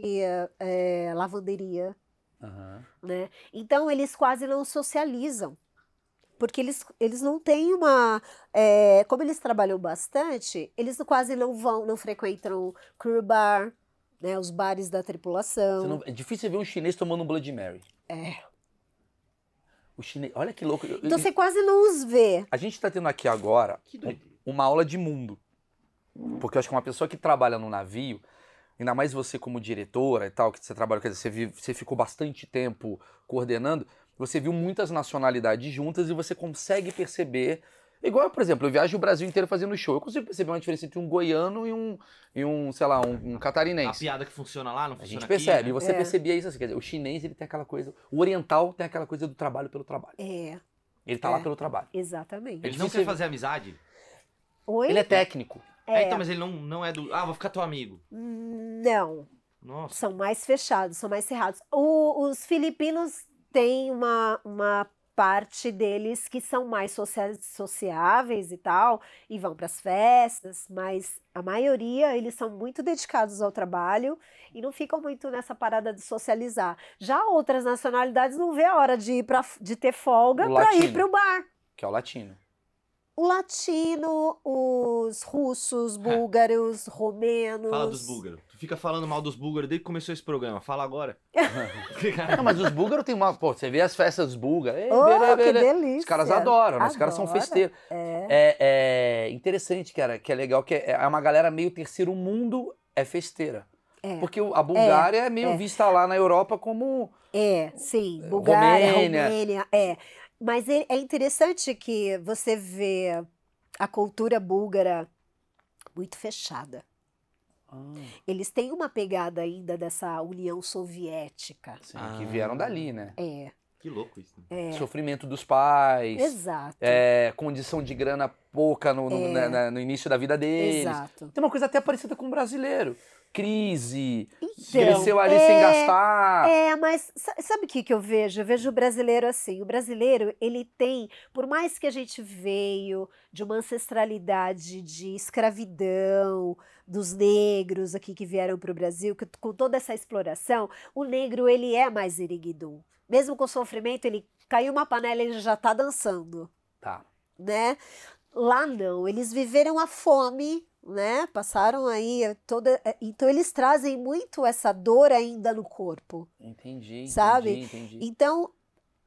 Speaker 1: é, lavanderia, uhum. né? Então eles quase não socializam porque eles, eles não têm uma. É, como eles trabalham bastante, eles quase não vão, não frequentam crew bar, né, os bares da tripulação. Não,
Speaker 2: é difícil ver um chinês tomando um Bloody Mary. É. O chinês, olha que louco. Então eu, você eu,
Speaker 1: quase não os vê.
Speaker 2: A gente está tendo aqui agora uma aula de mundo. Porque eu acho que uma pessoa que trabalha no navio, ainda mais você como diretora e tal, que você trabalha, quer dizer, você, você ficou bastante tempo coordenando, você viu muitas nacionalidades juntas e você consegue perceber. Igual, por exemplo, eu viajo o Brasil inteiro fazendo show, eu consigo perceber uma diferença entre um goiano e um, e um sei lá, um, um catarinense. A piada que funciona lá não funciona aqui. A gente percebe, aqui, né? você é. percebia isso assim, quer dizer, o chinês ele tem aquela coisa, o oriental tem aquela coisa do trabalho pelo trabalho. É. Ele tá é. lá pelo trabalho.
Speaker 1: Exatamente. Ele, ele não quer fazer amizade? Oi? Ele é técnico. É. é. então, mas
Speaker 2: ele não, não é do. Ah, vou ficar teu amigo.
Speaker 1: Hum, não. Nossa. São mais fechados, são mais cerrados. O, os filipinos tem uma, uma parte deles que são mais sociáveis e tal, e vão para as festas, mas a maioria eles são muito dedicados ao trabalho e não ficam muito nessa parada de socializar. Já outras nacionalidades não vê a hora de ir pra, de ter folga para ir para o bar.
Speaker 2: Que é o latino.
Speaker 1: O latino, os russos, búlgaros, romenos. Fala dos búlgaros
Speaker 2: fica falando mal dos búlgaros desde que começou esse programa. Fala agora. não, mas os búlgaros tem uma. Pô, você vê as festas dos búlgaros. oh, Que delícia. Os caras adoram, né? os caras são festeiros. É. é. É, interessante, cara, que é legal, que é, é uma galera meio terceiro mundo é festeira. É. Porque a Bulgária é, é meio é. vista lá na Europa como.
Speaker 1: É, sim. Bulgária, Romênia. Romênia é. Mas é interessante que você vê a cultura búlgara muito fechada. Ah. Eles têm uma pegada ainda dessa União Soviética. Sim, ah. que vieram dali, né? É. Que louco
Speaker 2: isso. Né? É. Sofrimento dos pais. Exato. É, condição de grana pouca no, no, é. na, né, na, né, no, início da vida deles. Exato. Tem uma coisa até parecida com o brasileiro crise,
Speaker 3: então, cresceu ali é, sem gastar.
Speaker 1: É, mas sabe o que, que eu vejo? Eu vejo o brasileiro assim. O brasileiro, ele tem, por mais que a gente veio de uma ancestralidade de escravidão, dos negros aqui que vieram para o Brasil, que, com toda essa exploração, o negro, ele é mais eriguidum. Mesmo com sofrimento, ele caiu uma panela, ele já está dançando. Tá. Né? Lá não, eles viveram a fome né? Passaram aí eh, toda. Eh, então eles trazem muito essa dor ainda no corpo.
Speaker 2: Entendi. Sabe? Entendi, entendi. Então.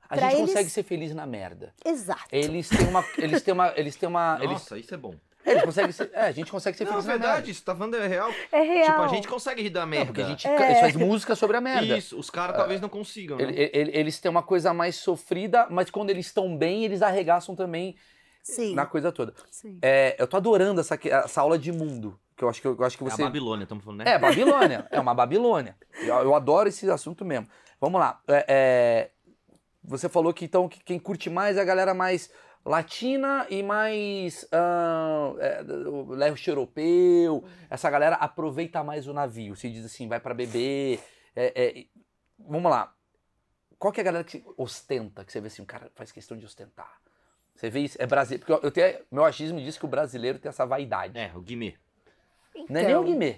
Speaker 1: A gente eles... consegue ser
Speaker 2: feliz na merda. Exato. Eles têm uma. Eles têm uma. Eles têm uma. Nossa, eles... isso é bom. Eles conseguem ser, é, a gente consegue ser não, feliz. É verdade, isso tá falando é real. É real. Tipo, a gente consegue rir da merda. Não, porque a gente é. faz música sobre a merda. Isso, os caras é. talvez não consigam. Né? Eles, eles têm uma coisa mais sofrida, mas quando eles estão bem, eles arregaçam também Sim. na coisa toda. É, eu tô adorando essa, essa aula de mundo. Que eu acho que, eu acho que você. É a
Speaker 1: Babilônia, estamos falando, né? É, Babilônia. é uma
Speaker 2: Babilônia. Eu, eu, adoro esse assunto mesmo. Vamos lá. É, é você falou que então que quem curte mais é a galera mais latina e mais uh, é, leste europeu. Essa galera aproveita mais o navio. Se diz assim, vai para beber. É, é, vamos lá. Qual que é a galera que ostenta? Que você vê assim, o cara faz questão de ostentar. Você vê isso, é brasileiro. Porque eu, tenho, meu achismo diz que o brasileiro tem essa vaidade. É, o Guimê.
Speaker 3: Então... Não é nem o Guimê.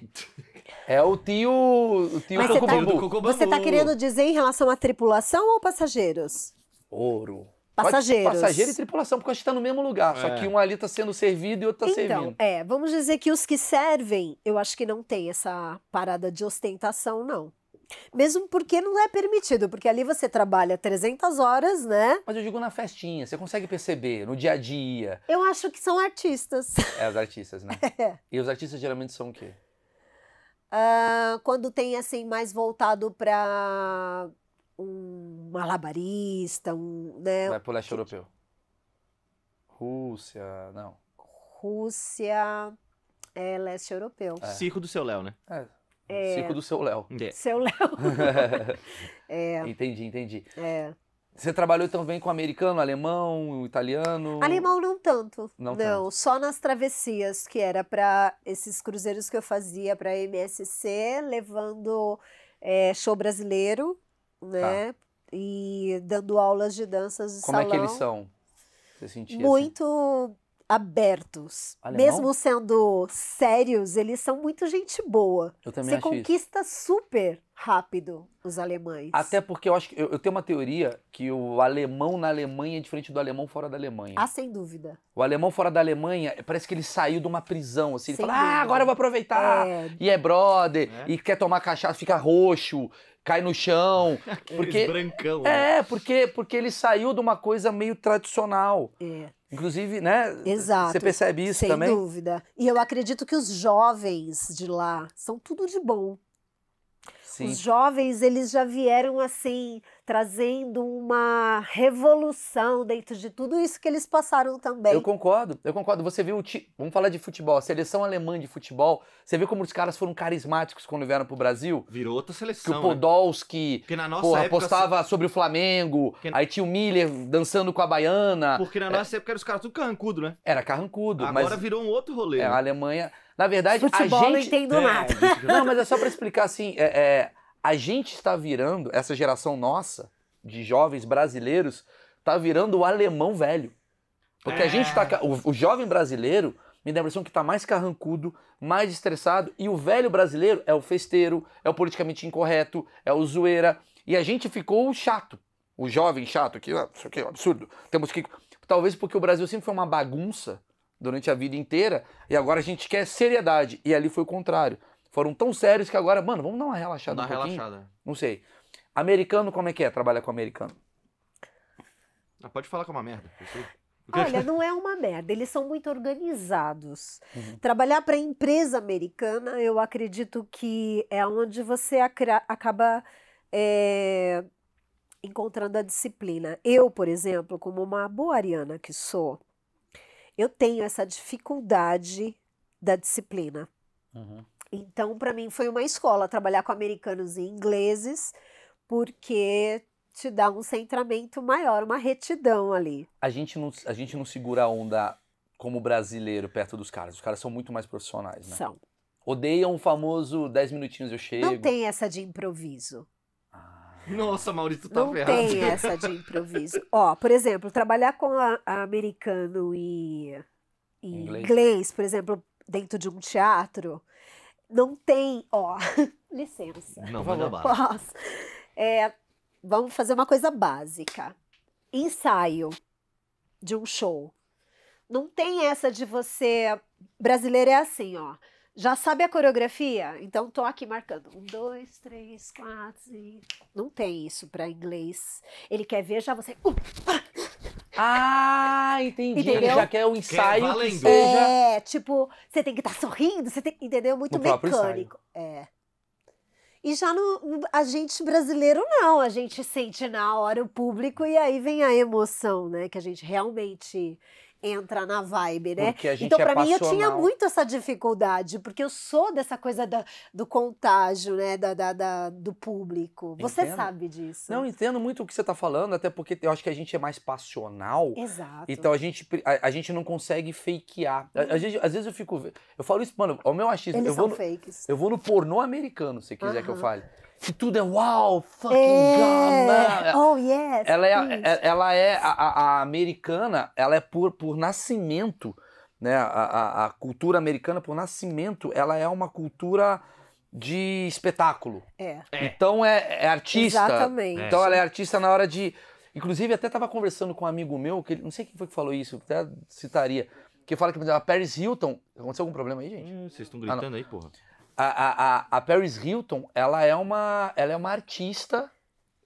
Speaker 2: É o tio. O tio Mas Cucubabu. Você está tá, é tá querendo
Speaker 1: dizer em relação à tripulação ou passageiros?
Speaker 2: Ouro. Passageiros. Passageiro e tripulação, porque a gente está no mesmo lugar. É. Só que um ali está sendo servido e
Speaker 1: outro está então, É, vamos dizer que os que servem, eu acho que não tem essa parada de ostentação, não. Mesmo porque não é permitido, porque ali você trabalha 300 horas, né?
Speaker 2: Mas eu digo na festinha, você consegue perceber, no dia a dia.
Speaker 1: Eu acho que são artistas.
Speaker 2: É, os artistas, né? É. E os artistas geralmente são o quê?
Speaker 1: Uh, quando tem, assim, mais voltado para um malabarista, um. Né? Vai pro
Speaker 2: leste que... europeu. Rússia, não.
Speaker 1: Rússia, é leste europeu. É. Circo do seu Léo, né? É. É... do seu Léo. É. Seu Léo.
Speaker 2: é. Entendi, entendi. É. Você trabalhou também então, com americano, alemão, italiano? Alemão
Speaker 1: não tanto. Não, não tanto. só nas travessias, que era para esses cruzeiros que eu fazia para MSC, levando é, show brasileiro, né? Tá. E dando aulas de danças de Como salão. Como é que eles são?
Speaker 3: Você sentia? Assim? Muito
Speaker 1: assim? abertos. Alemão? Mesmo sendo sérios, eles são muito gente boa. Eu também Você conquista isso. super rápido os alemães. Até
Speaker 2: porque eu acho que eu, eu, tenho uma teoria que o alemão na Alemanha é diferente do alemão fora da Alemanha. Ah,
Speaker 1: sem dúvida.
Speaker 2: O alemão fora da Alemanha parece que ele saiu de uma prisão, assim. Ele sem fala, ah, dúvida. ah, agora eu vou
Speaker 1: aproveitar. É.
Speaker 2: E é brother, é. e quer tomar cachaça, fica roxo, cai no chão. porque brancão. Né? É, né? porque, porque ele saiu de uma coisa meio tradicional. É. Inclusive, né? Exato. Você percebe isso Sem também? Sem
Speaker 1: dúvida. E eu acredito que os jovens de lá são tudo de bom. Sim. Os jovens, eles já vieram assim, trazendo uma revolução dentro de tudo isso que eles passaram também. Eu
Speaker 2: concordo, eu concordo. Você viu, vamos falar de futebol, a seleção alemã de futebol, você viu como os caras foram carismáticos quando vieram pro Brasil? Virou outra seleção. Que o né? Podolski, né? na nossa porra, época, postava assim, sobre o Flamengo, que... aí tinha o Miller dançando com a Baiana. Porque na é. nossa é... época eram os caras tudo carrancudo, né? Era carrancudo. Agora mas... virou um outro rolê. É, né? a Alemanha... Na verdade, Futebol é, a gente. não entendo nada. não, mas é só para explicar assim: é, é, a gente está virando, essa geração nossa, de jovens brasileiros, está virando o alemão velho. Porque a gente está. O, o, jovem brasileiro. Me dá a impressão que está mais carrancudo, mais estressado. E o velho brasileiro é o festeiro, é o politicamente incorreto, é o zoeira. E a gente ficou chato. O jovem chato, que isso aqui é um absurdo. Temos que. Talvez porque o Brasil sempre foi uma bagunça durante a vida inteira e agora a gente quer seriedade. E ali foi o contrário. Foram tão sérios que agora, mano, vamos dar uma relaxada Dá um pouquinho. relaxada. Não sei. Americano, como é que é trabalhar com americano? Ah, pode falar que é uma merda. Olha,
Speaker 1: não é uma merda, eles são muito organizados. Uhum. Trabalhar para empresa americana, eu acredito que é onde você acaba é, encontrando a disciplina. Eu, por exemplo, como uma boariana que sou, eu tenho essa dificuldade da disciplina. Uhum. Então, para mim, foi uma escola trabalhar com americanos e ingleses, porque te dá um centramento maior, uma retidão ali.
Speaker 2: A gente não, a gente não segura a onda como brasileiro perto dos caras. Os caras são muito mais profissionais, né? São. Odeiam o famoso 10 minutinhos eu chego. Não
Speaker 1: tem essa de improviso.
Speaker 2: Nossa, Maurício, tá Não ferrado. tem essa de improviso.
Speaker 1: Ó, por exemplo, trabalhar com a, a americano e, e inglês. inglês, por exemplo, dentro de um teatro, não tem, ó, licença.
Speaker 3: Não, vai dar Posso.
Speaker 1: É, vamos fazer uma coisa básica. Ensaio de um show. Não tem essa de você. Brasileiro é assim, ó. Já sabe a coreografia? Então tô aqui marcando. Um, dois, três, quatro, cinco. Não tem isso para inglês. Ele quer ver já você. Uh, ah, entendi. Entendeu? Ele já quer o um ensaio que É, tipo, você tem que estar tá sorrindo, você tem, entendeu? Muito no mecânico. É. E já no, a gente brasileiro não, a gente sente na hora o público e aí vem a emoção, né, que a gente realmente entra na vibe, né? então, é para mim, eu tinha muito essa dificuldade, porque eu sou dessa coisa da, do contágio, né? Da, da, da do público. Entendo. Você sabe disso.
Speaker 2: Não, entendo muito o que você está falando, até porque eu acho que a gente é mais passional. Exato. Então a gente, a, a gente não consegue fakear. Uhum. às vezes eu fico. Eu falo isso, mano, o meu achismo. Eles eu vou são no, fakes. Eu vou no pornô americano, se quiser uh -huh. que eu fale se tudo é wow, fucking é. Oh, yes. Ela é, é ela é a, a, americana, ela é por, por nascimento, né? A, a, cultura americana por nascimento, ela é uma cultura de espetáculo. É. é. Então é, é artista. Exatamente. Então ela é artista na hora de. Inclusive, até tava conversando com um amigo meu, que ele, não sei quem foi que falou isso, até citaria, que fala que a Paris Hilton. Aconteceu algum problema aí, gente? vocês estão gritando ah, aí, porra a, a, a Paris Hilton, ela é uma ela é uma artista.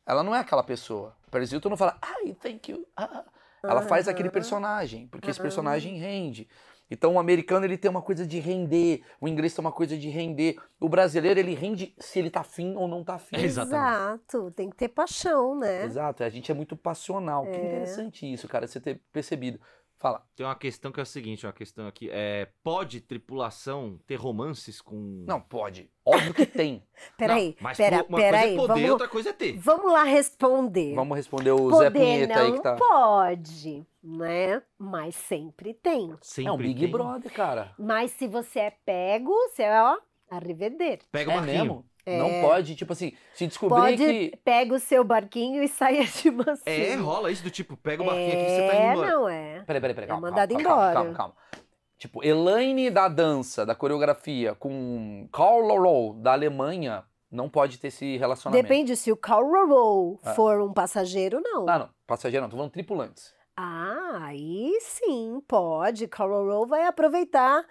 Speaker 2: Ela não é aquela pessoa. A Paris Hilton não fala, ai, thank you. Ah. ah. Ela faz aquele personagem, porque esse personagem rende. Então o americano ele tem uma coisa de render, o inglês tem uma coisa de render. O brasileiro ele rende se ele tá afim ou não tá afim. É, exatamente.
Speaker 1: Exato, tem que ter paixão, né?
Speaker 2: Exato, a gente é muito passional. É. Que interessante isso, cara, você ter percebido. Fala. Tem uma questão que é o seguinte, uma questão aqui. É, pode tripulação ter romances com. Não, pode. Óbvio que tem. Peraí, mas pera, uma pera coisa aí, é poder, vamos, outra coisa é ter. Vamos lá responder. Vamos responder o poder Zé Pinheta não aí que tá.
Speaker 1: Pode, né? Mas sempre tem. Sempre é um Big tem. Brother, cara. Mas se você é pego, você é, ó, arreveder Pega o é Marquinho. Mesmo? É. Não pode,
Speaker 2: tipo assim, se descobrir pode, que.
Speaker 1: Pega o seu barquinho e saia de mansinho. É,
Speaker 2: rola isso do tipo, pega o é, barquinho é, aqui e você tá indo embora. Não é. Peraí, peraí, peraí. É calma, é mandado calma, embora. Calma, calma, calma. Tipo, Elaine da dança, da coreografia, com Karl Lorow, da Alemanha, não pode ter esse relacionamento. Depende
Speaker 1: se o Karl Lorow é. for um passageiro, não. Ah, não.
Speaker 2: Passageiro não, tô falando tripulantes.
Speaker 1: Ah, aí sim, pode. Karl Lorow vai aproveitar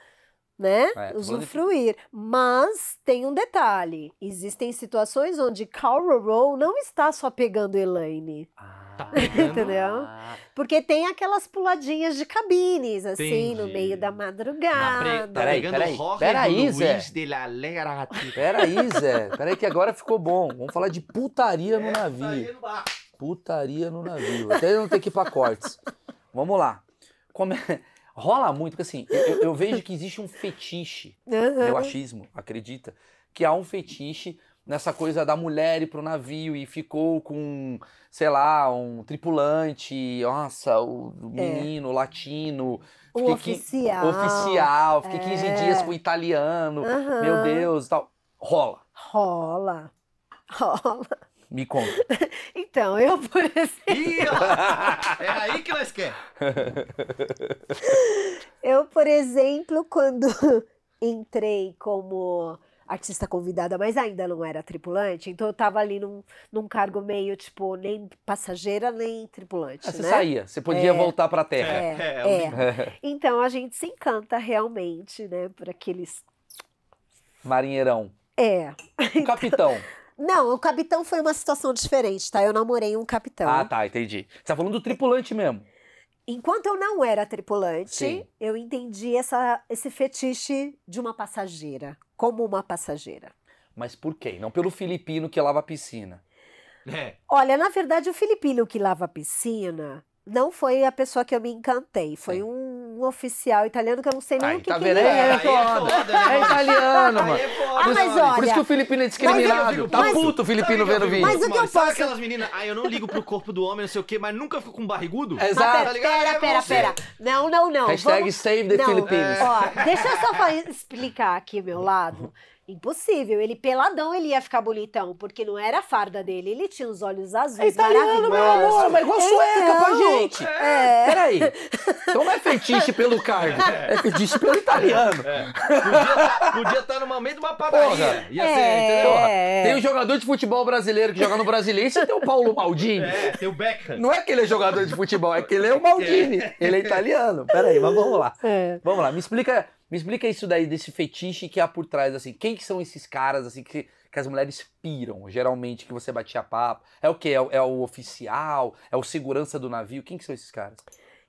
Speaker 1: né? É, usufruir. Mas tem um detalhe: existem situações onde Carl Rowe não está só pegando Elaine. Ah. Tá Entendeu? Ah. Porque tem aquelas puladinhas de cabines, assim, Entendi. no meio da madrugada. Pre... Tá
Speaker 2: peraí, peraí. Peraí, Zé. Peraí, Zé. Peraí, que agora ficou bom. Vamos falar de putaria no é, tá navio. Putaria no navio. Até não ter que ir pra cortes. Vamos lá. Como é. Rola muito, porque assim, eu, eu vejo que existe um fetiche, uhum. meu achismo, acredita, que há um fetiche nessa coisa da mulher ir pro navio e ficou com, sei lá, um tripulante, nossa, o é. menino, é. latino. O oficial. Oficial, fiquei é. 15 dias com o italiano, uhum. meu Deus e tal. Rola.
Speaker 1: Rola. Rola.
Speaker 2: Me conta.
Speaker 1: então, eu, por exemplo.
Speaker 3: é aí que nós quer.
Speaker 1: eu, por exemplo, quando entrei como artista convidada, mas ainda não era tripulante, então eu tava ali num, num cargo meio, tipo, nem passageira, nem tripulante, ah, Você né? saía, você podia é, voltar
Speaker 2: pra terra. É, é, é, é.
Speaker 1: então, a gente se encanta realmente, né, por aqueles...
Speaker 2: Marinheirão.
Speaker 1: É. O capitão. Então, não, o capitão foi uma situação diferente, tá? Eu namorei um capitão. Ah,
Speaker 2: tá, entendi. Você tá falando do tripulante mesmo.
Speaker 1: Enquanto eu não era tripulante, Sim. eu entendi essa, esse fetiche de uma passageira, como uma passageira.
Speaker 2: Mas por quê? Não pelo filipino que lava a piscina. É.
Speaker 1: Olha, na verdade, o filipino que lava a piscina, não foi a pessoa que eu me encantei, foi Sim. um, oficial italiano que eu não sei nem Ai, ah, o que, tá que vendo? ele é. É, foda, né? é italiano, mano. É foda, ah, mas olha, Por isso que o filipino é discriminado.
Speaker 2: Mas, tá mas, puto o filipino vendo vídeo. Mas o que eu faço? posso... aquelas meninas, ah, eu não ligo pro corpo do homem, não sei o quê, mas nunca fico com barrigudo? Exato. Mas, pera, tá pera, é pera, pera.
Speaker 1: Não, não, não. Hashtag Vamos... save the não. Philippines. Ó, deixa eu só explicar aqui meu lado. Uhum. Impossível, ele peladão ele ia ficar bonitão, porque não era a farda dele, ele tinha os olhos azuis. É italiano, meu amor, mas igual sueca então, pra gente. É.
Speaker 2: é. Peraí. Então não é fetiche pelo cargo, é, é fetiche pelo italiano. É. Podia estar tá, no meio de uma padaria. Ia ser, é. Tem um jogador de futebol brasileiro que joga no Brasileiro e é tem o Paulo Maldini. É,
Speaker 3: tem o Beckham. Não
Speaker 2: é que ele é jogador de futebol, é que ele é o Maldini. É. Ele é italiano. Peraí, mas vamos lá. Vamos lá, me explica me explica isso daí, desse fetiche que há por trás, assim. Quem que são esses caras, assim, que, que as mulheres piram, geralmente, que você batia papo? É o quê? É, é o oficial? É o segurança do navio? Quem que são esses caras?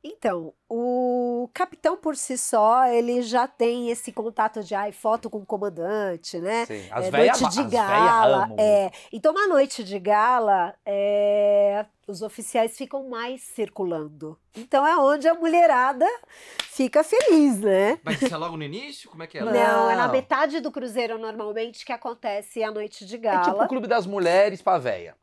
Speaker 1: Então, o capitão por si só, ele já tem esse contato de ai, foto com o comandante, né? Sim, as é, noite de gala. É. Então, uma noite de gala, é, os oficiais ficam mais circulando. Então é onde a mulherada fica feliz, né? Mas isso é logo no início? Como é que é? Não, Não. é na metade do cruzeiro normalmente que acontece a noite de gala. É tipo o
Speaker 2: clube das mulheres pra véia.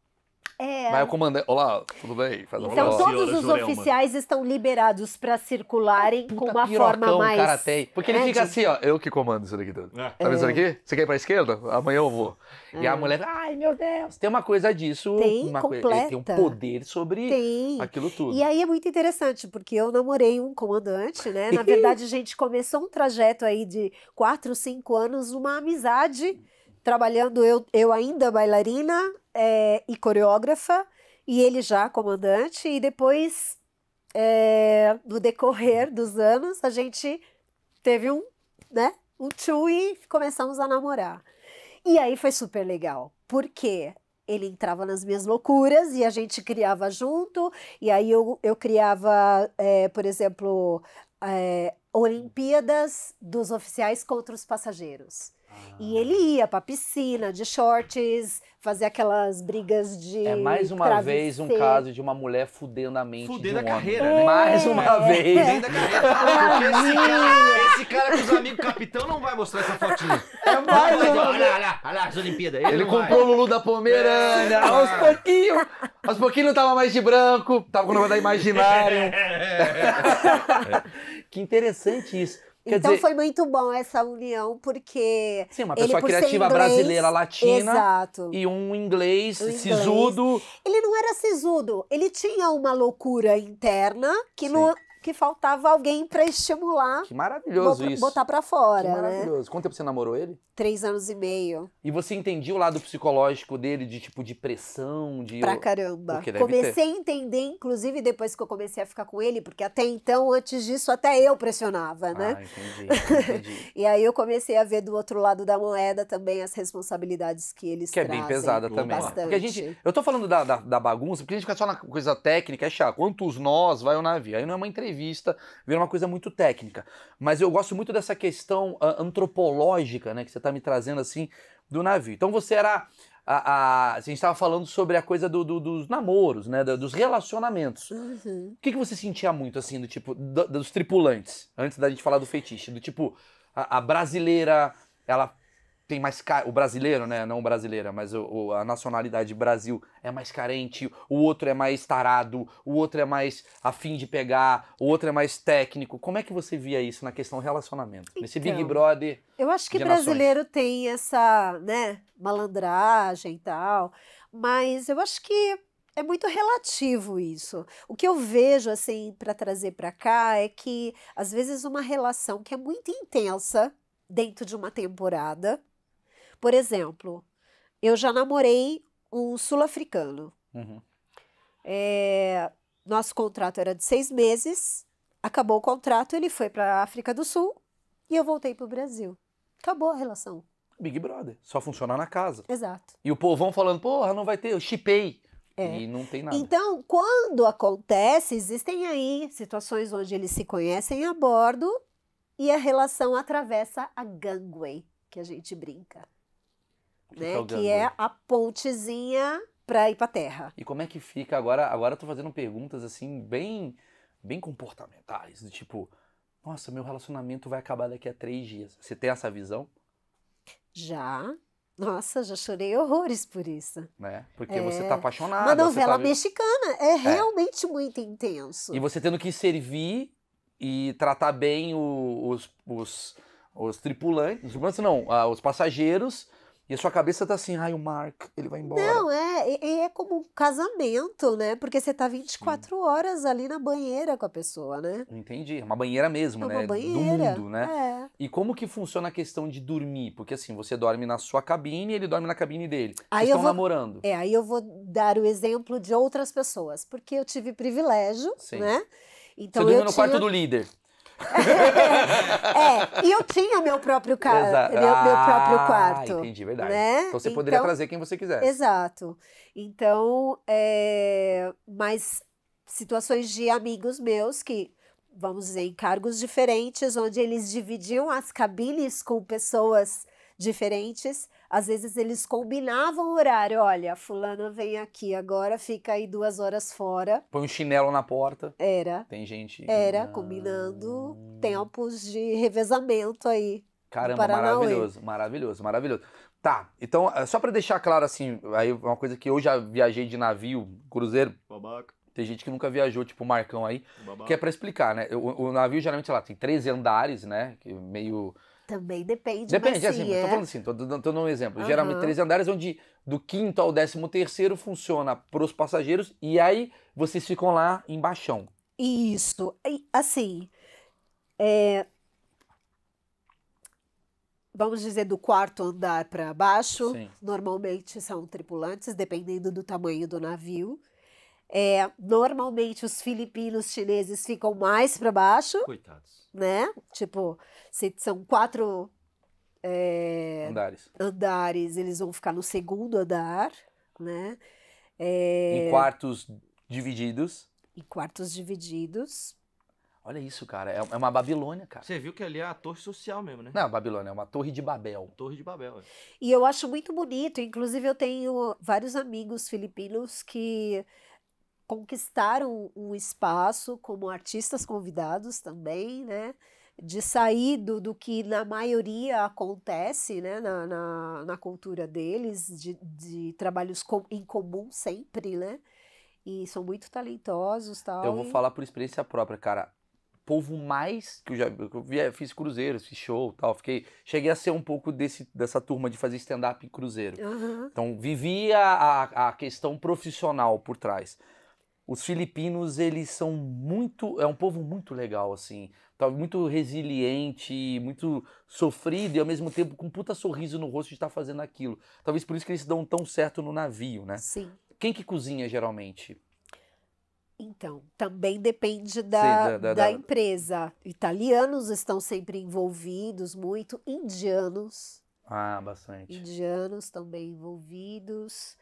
Speaker 2: É. Vai o comandante. Olá, tudo bem? Faz então, olá. todos os oficiais
Speaker 1: estão liberados para circularem Puta com uma forma mais.
Speaker 2: Porque é, ele né, fica assim, ó. Eu que comando isso daqui tudo. É. Tá vendo é. isso Você quer ir pra esquerda? Amanhã eu vou. E a é. mulher,
Speaker 1: ai meu Deus.
Speaker 2: Tem uma coisa disso. Tem, uma completa. tem um poder sobre tem. aquilo tudo. E
Speaker 1: aí é muito interessante, porque eu namorei um comandante, né? Na verdade, a gente começou um trajeto aí de quatro cinco anos, uma amizade trabalhando eu, eu ainda bailarina é, e coreógrafa, e ele já comandante, e depois, é, no decorrer dos anos, a gente teve um, né, um tchu e começamos a namorar. E aí foi super legal, porque ele entrava nas minhas loucuras e a gente criava junto, e aí eu, eu criava, é, por exemplo, é, Olimpíadas dos Oficiais contra os Passageiros. E ele ia pra piscina de shorts, fazer aquelas brigas de. É mais uma travesseiro. vez um caso
Speaker 2: de uma mulher fudendo a mente. Fudendo de um a carreira, né? Mais uma vez. Fudendo a carreira. Porque esse cara,
Speaker 3: esse cara com os amigos
Speaker 2: capitão não vai mostrar essa fotinha. É mais uma Olha lá, olha lá, olha lá as Olimpíadas. Ele, ele comprou o Lulu da Pomerânia. É. Aos pouquinhos. Aos pouquinhos não tava mais de branco, tava com o nome da Imaginária. É. Que interessante isso. Quer então dizer... foi
Speaker 1: muito bom essa união, porque. Sim, uma pessoa ele, criativa inglês, brasileira latina exato.
Speaker 2: e um inglês, um inglês sisudo.
Speaker 1: Ele não era sisudo, ele tinha uma loucura interna que não que faltava alguém para estimular. Que maravilhoso botar, isso. Botar para fora. Que né? maravilhoso.
Speaker 2: Né? Quanto tempo você namorou ele?
Speaker 1: Três anos e meio.
Speaker 2: E você entendia o lado psicológico dele, de tipo, de pressão? De... Pra caramba. Comecei ter. a
Speaker 1: entender, inclusive, depois que eu comecei a ficar com ele, porque até então, antes disso, até eu pressionava, né? Ah, entendi. entendi. e aí eu comecei a ver do outro lado da moeda também as responsabilidades que eles que trazem. Que é
Speaker 2: bem pesada também. Bastante. Porque a gente, eu tô falando da, da, da bagunça, porque a gente fica só na coisa técnica, é chato. Quantos nós vai o navio? Aí não é uma entrevista entrevista, vira uma coisa muito técnica. Mas eu gosto muito dessa questão uh, antropológica, né, que você está me trazendo assim, do navio. Então você era. A, a, a gente estava falando sobre a coisa do, do, dos namoros, né? Do, dos relacionamentos.
Speaker 3: Uhum.
Speaker 2: O que, que você sentia muito, assim, do tipo, do, dos tripulantes, antes da gente falar do feitiço? Do tipo, a, a brasileira, ela tem mais ca... o brasileiro, né, não brasileira, mas o, o, a nacionalidade Brasil é mais carente, o outro é mais tarado, o outro é mais afim de pegar, o outro é mais técnico. Como é que você via isso na questão relacionamento? Então, Nesse Big então, Brother.
Speaker 1: Eu acho que brasileiro nações. tem essa, né, malandragem e tal, mas eu acho que é muito relativo isso. O que eu vejo assim para trazer para cá é que às vezes uma relação que é muito intensa dentro de uma temporada, por exemplo, eu já namorei um sul-africano. Uhum. É, nosso contrato era de seis meses, acabou o contrato, ele foi para a África do Sul e eu voltei para o Brasil. Acabou a relação.
Speaker 2: Big Brother, só funcionar na casa. Exato. E o povão falando, porra, não vai ter, eu chipei. É. E não tem nada.
Speaker 1: Então, quando acontece, existem aí situações onde eles se conhecem a bordo e a relação atravessa a gangway, que a gente brinca
Speaker 3: né? Que, que, é
Speaker 1: a pontezinha para ir para terra.
Speaker 2: E como é que fica agora? Agora eu tô fazendo perguntas assim bem bem comportamentais, do tipo, nossa, meu relacionamento vai acabar daqui a três dias. Você tem essa visão?
Speaker 1: Já. Nossa, já chorei horrores por isso.
Speaker 2: Né? Porque é. você tá apaixonada. Uma novela tá...
Speaker 1: mexicana é, é realmente muito intenso. E
Speaker 2: você tendo que servir e tratar bem os, os, os tripulantes, os tripulantes não, ah, os passageiros e a sua cabeça tá assim, ai, o Mark, ele vai embora.
Speaker 1: Não, é, é, é como um casamento, né? Porque você tá 24 Sim. horas ali na banheira com a pessoa, né?
Speaker 2: Entendi. Uma banheira mesmo, é né? Uma banheira. Do mundo, né? É. E como que funciona a questão de dormir? Porque assim, você dorme na sua cabine, e ele dorme na cabine dele.
Speaker 1: Aí Vocês estão vou... namorando. É, aí eu vou dar o exemplo de outras pessoas, porque eu tive privilégio, Sim. né? Então, você dormiu no tinha... quarto do líder é, e eu tinha meu próprio, carro,
Speaker 2: meu, meu ah, próprio quarto. Entendi, verdade. Né? Então você poderia então, trazer quem você quiser.
Speaker 1: Exato. Então, é... mas situações de amigos meus que, vamos dizer, em cargos diferentes, onde eles dividiam as cabines com pessoas diferentes. Às vezes eles combinavam o horário. Olha, fulano vem aqui agora, fica aí duas horas fora.
Speaker 2: Põe um chinelo na porta. Era. Tem gente. Era,
Speaker 1: combinando tempos de revezamento aí.
Speaker 2: Caramba, maravilhoso, maravilhoso, maravilhoso. Tá, então, eh, só para deixar claro assim, aí é uma coisa que eu já viajei de navio, cruzeiro. Babaca. Tem gente que nunca viajou, tipo o Marcão aí, Babaca. que é para explicar, né? O, o, navio geralmente, sei lá, tem 13 andares, né? Meio
Speaker 1: também depende. Depende, mas assim, é assim, é. falando
Speaker 2: assim, tô dando um exemplo. Uhum. Geralmente três andares, onde do quinto ao décimo terceiro funciona para os passageiros e aí vocês ficam lá embaixo.
Speaker 1: Isso, assim, é... vamos dizer do quarto andar para baixo, Sim. normalmente são tripulantes, dependendo do tamanho do navio. É, normalmente os filipinos chineses ficam mais para baixo.
Speaker 3: Coitados.
Speaker 1: Né? Tipo, se são quatro é, andares. andares, eles vão ficar no segundo andar, né? É, em
Speaker 2: quartos divididos. Em quartos divididos. Olha isso, cara. É, é uma Babilônia, cara.
Speaker 1: Você viu que ali é a torre social
Speaker 2: mesmo, né? Não, Babilônia, é uma torre de Babel. Torre de Babel, é.
Speaker 1: E eu acho muito bonito. Inclusive, eu tenho vários amigos filipinos que conquistaram um espaço como artistas convidados também, né? De sair do, do que na maioria acontece né? na, na, na cultura deles, de, de trabalhos com, em comum sempre, né? E são muito talentosos tal. Eu vou e... falar
Speaker 2: por experiência própria, cara. Povo mais que eu já eu fiz cruzeiros, fiz show tal. Fiquei, cheguei a ser um pouco desse, dessa turma de fazer stand-up em cruzeiro. Uhum. Então, vivia a, a questão profissional por trás os filipinos, eles são muito. É um povo muito legal, assim. Tá muito resiliente, muito sofrido e ao mesmo tempo com um puta sorriso no rosto de estar tá fazendo aquilo. Talvez por isso que eles se dão tão certo no navio, né? Sim. Quem que cozinha geralmente?
Speaker 1: Então, também depende da, Sim, da, da, da, empresa. Italianos estão sempre envolvidos, muito. Indianos.
Speaker 2: Ah, bastante.
Speaker 1: Indianos também envolvidos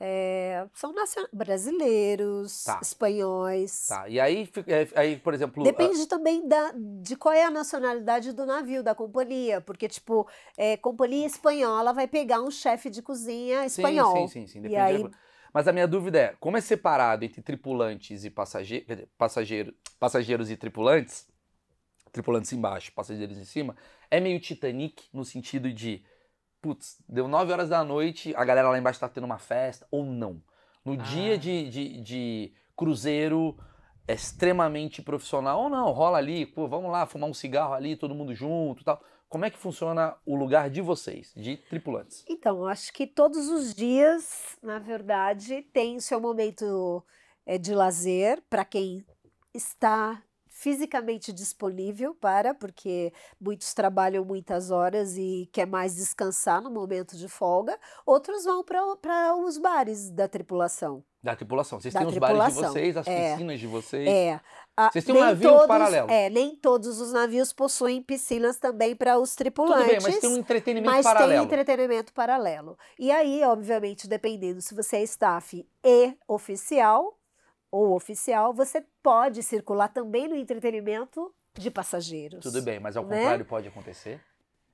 Speaker 1: é, são nacion... brasileiros, tá. espanhóis. Tá.
Speaker 2: E aí, eh, aí, por exemplo. Depende a... Ah
Speaker 1: também da, de qual é a nacionalidade do navio, da companhia. Porque, tipo, é, companhia espanhola vai pegar um chefe de cozinha espanhol. Sim, sim, sim. sim. Depende aí...
Speaker 2: Mas a minha dúvida é: como é separado entre tripulantes e passageiros. Passageiro, passageiros e tripulantes? Tripulantes embaixo, passageiros em cima. É meio Titanic no sentido de putz, deu 9 horas da noite, a galera lá embaixo tá tendo uma festa ou não. No ah. dia de, de, de cruzeiro é extremamente profissional ou não, rola ali, pô, vamos lá fumar um cigarro ali, todo mundo junto tal. Como é que funciona o lugar de vocês, de tripulantes?
Speaker 1: Então, acho que todos os dias, na verdade, tem seu momento é, de lazer para quem está fisicamente disponível para, porque muitos trabalham muitas horas e quer mais descansar no momento de folga, outros vão para os bares da tripulação.
Speaker 2: Da tripulação. Vocês da têm tripulação. os bares de vocês, as é. piscinas de vocês. É.
Speaker 1: A, vocês têm um navio todos, paralelo. É, nem todos os navios possuem piscinas também para os tripulantes. Tudo bem, mas tem um entretenimento mas paralelo. Mas tem entretenimento paralelo. E aí, obviamente, dependendo se você é staff e oficial, ou oficial, você pode circular também no entretenimento de passageiros. Tudo bem, mas ao
Speaker 2: né? contrário pode acontecer?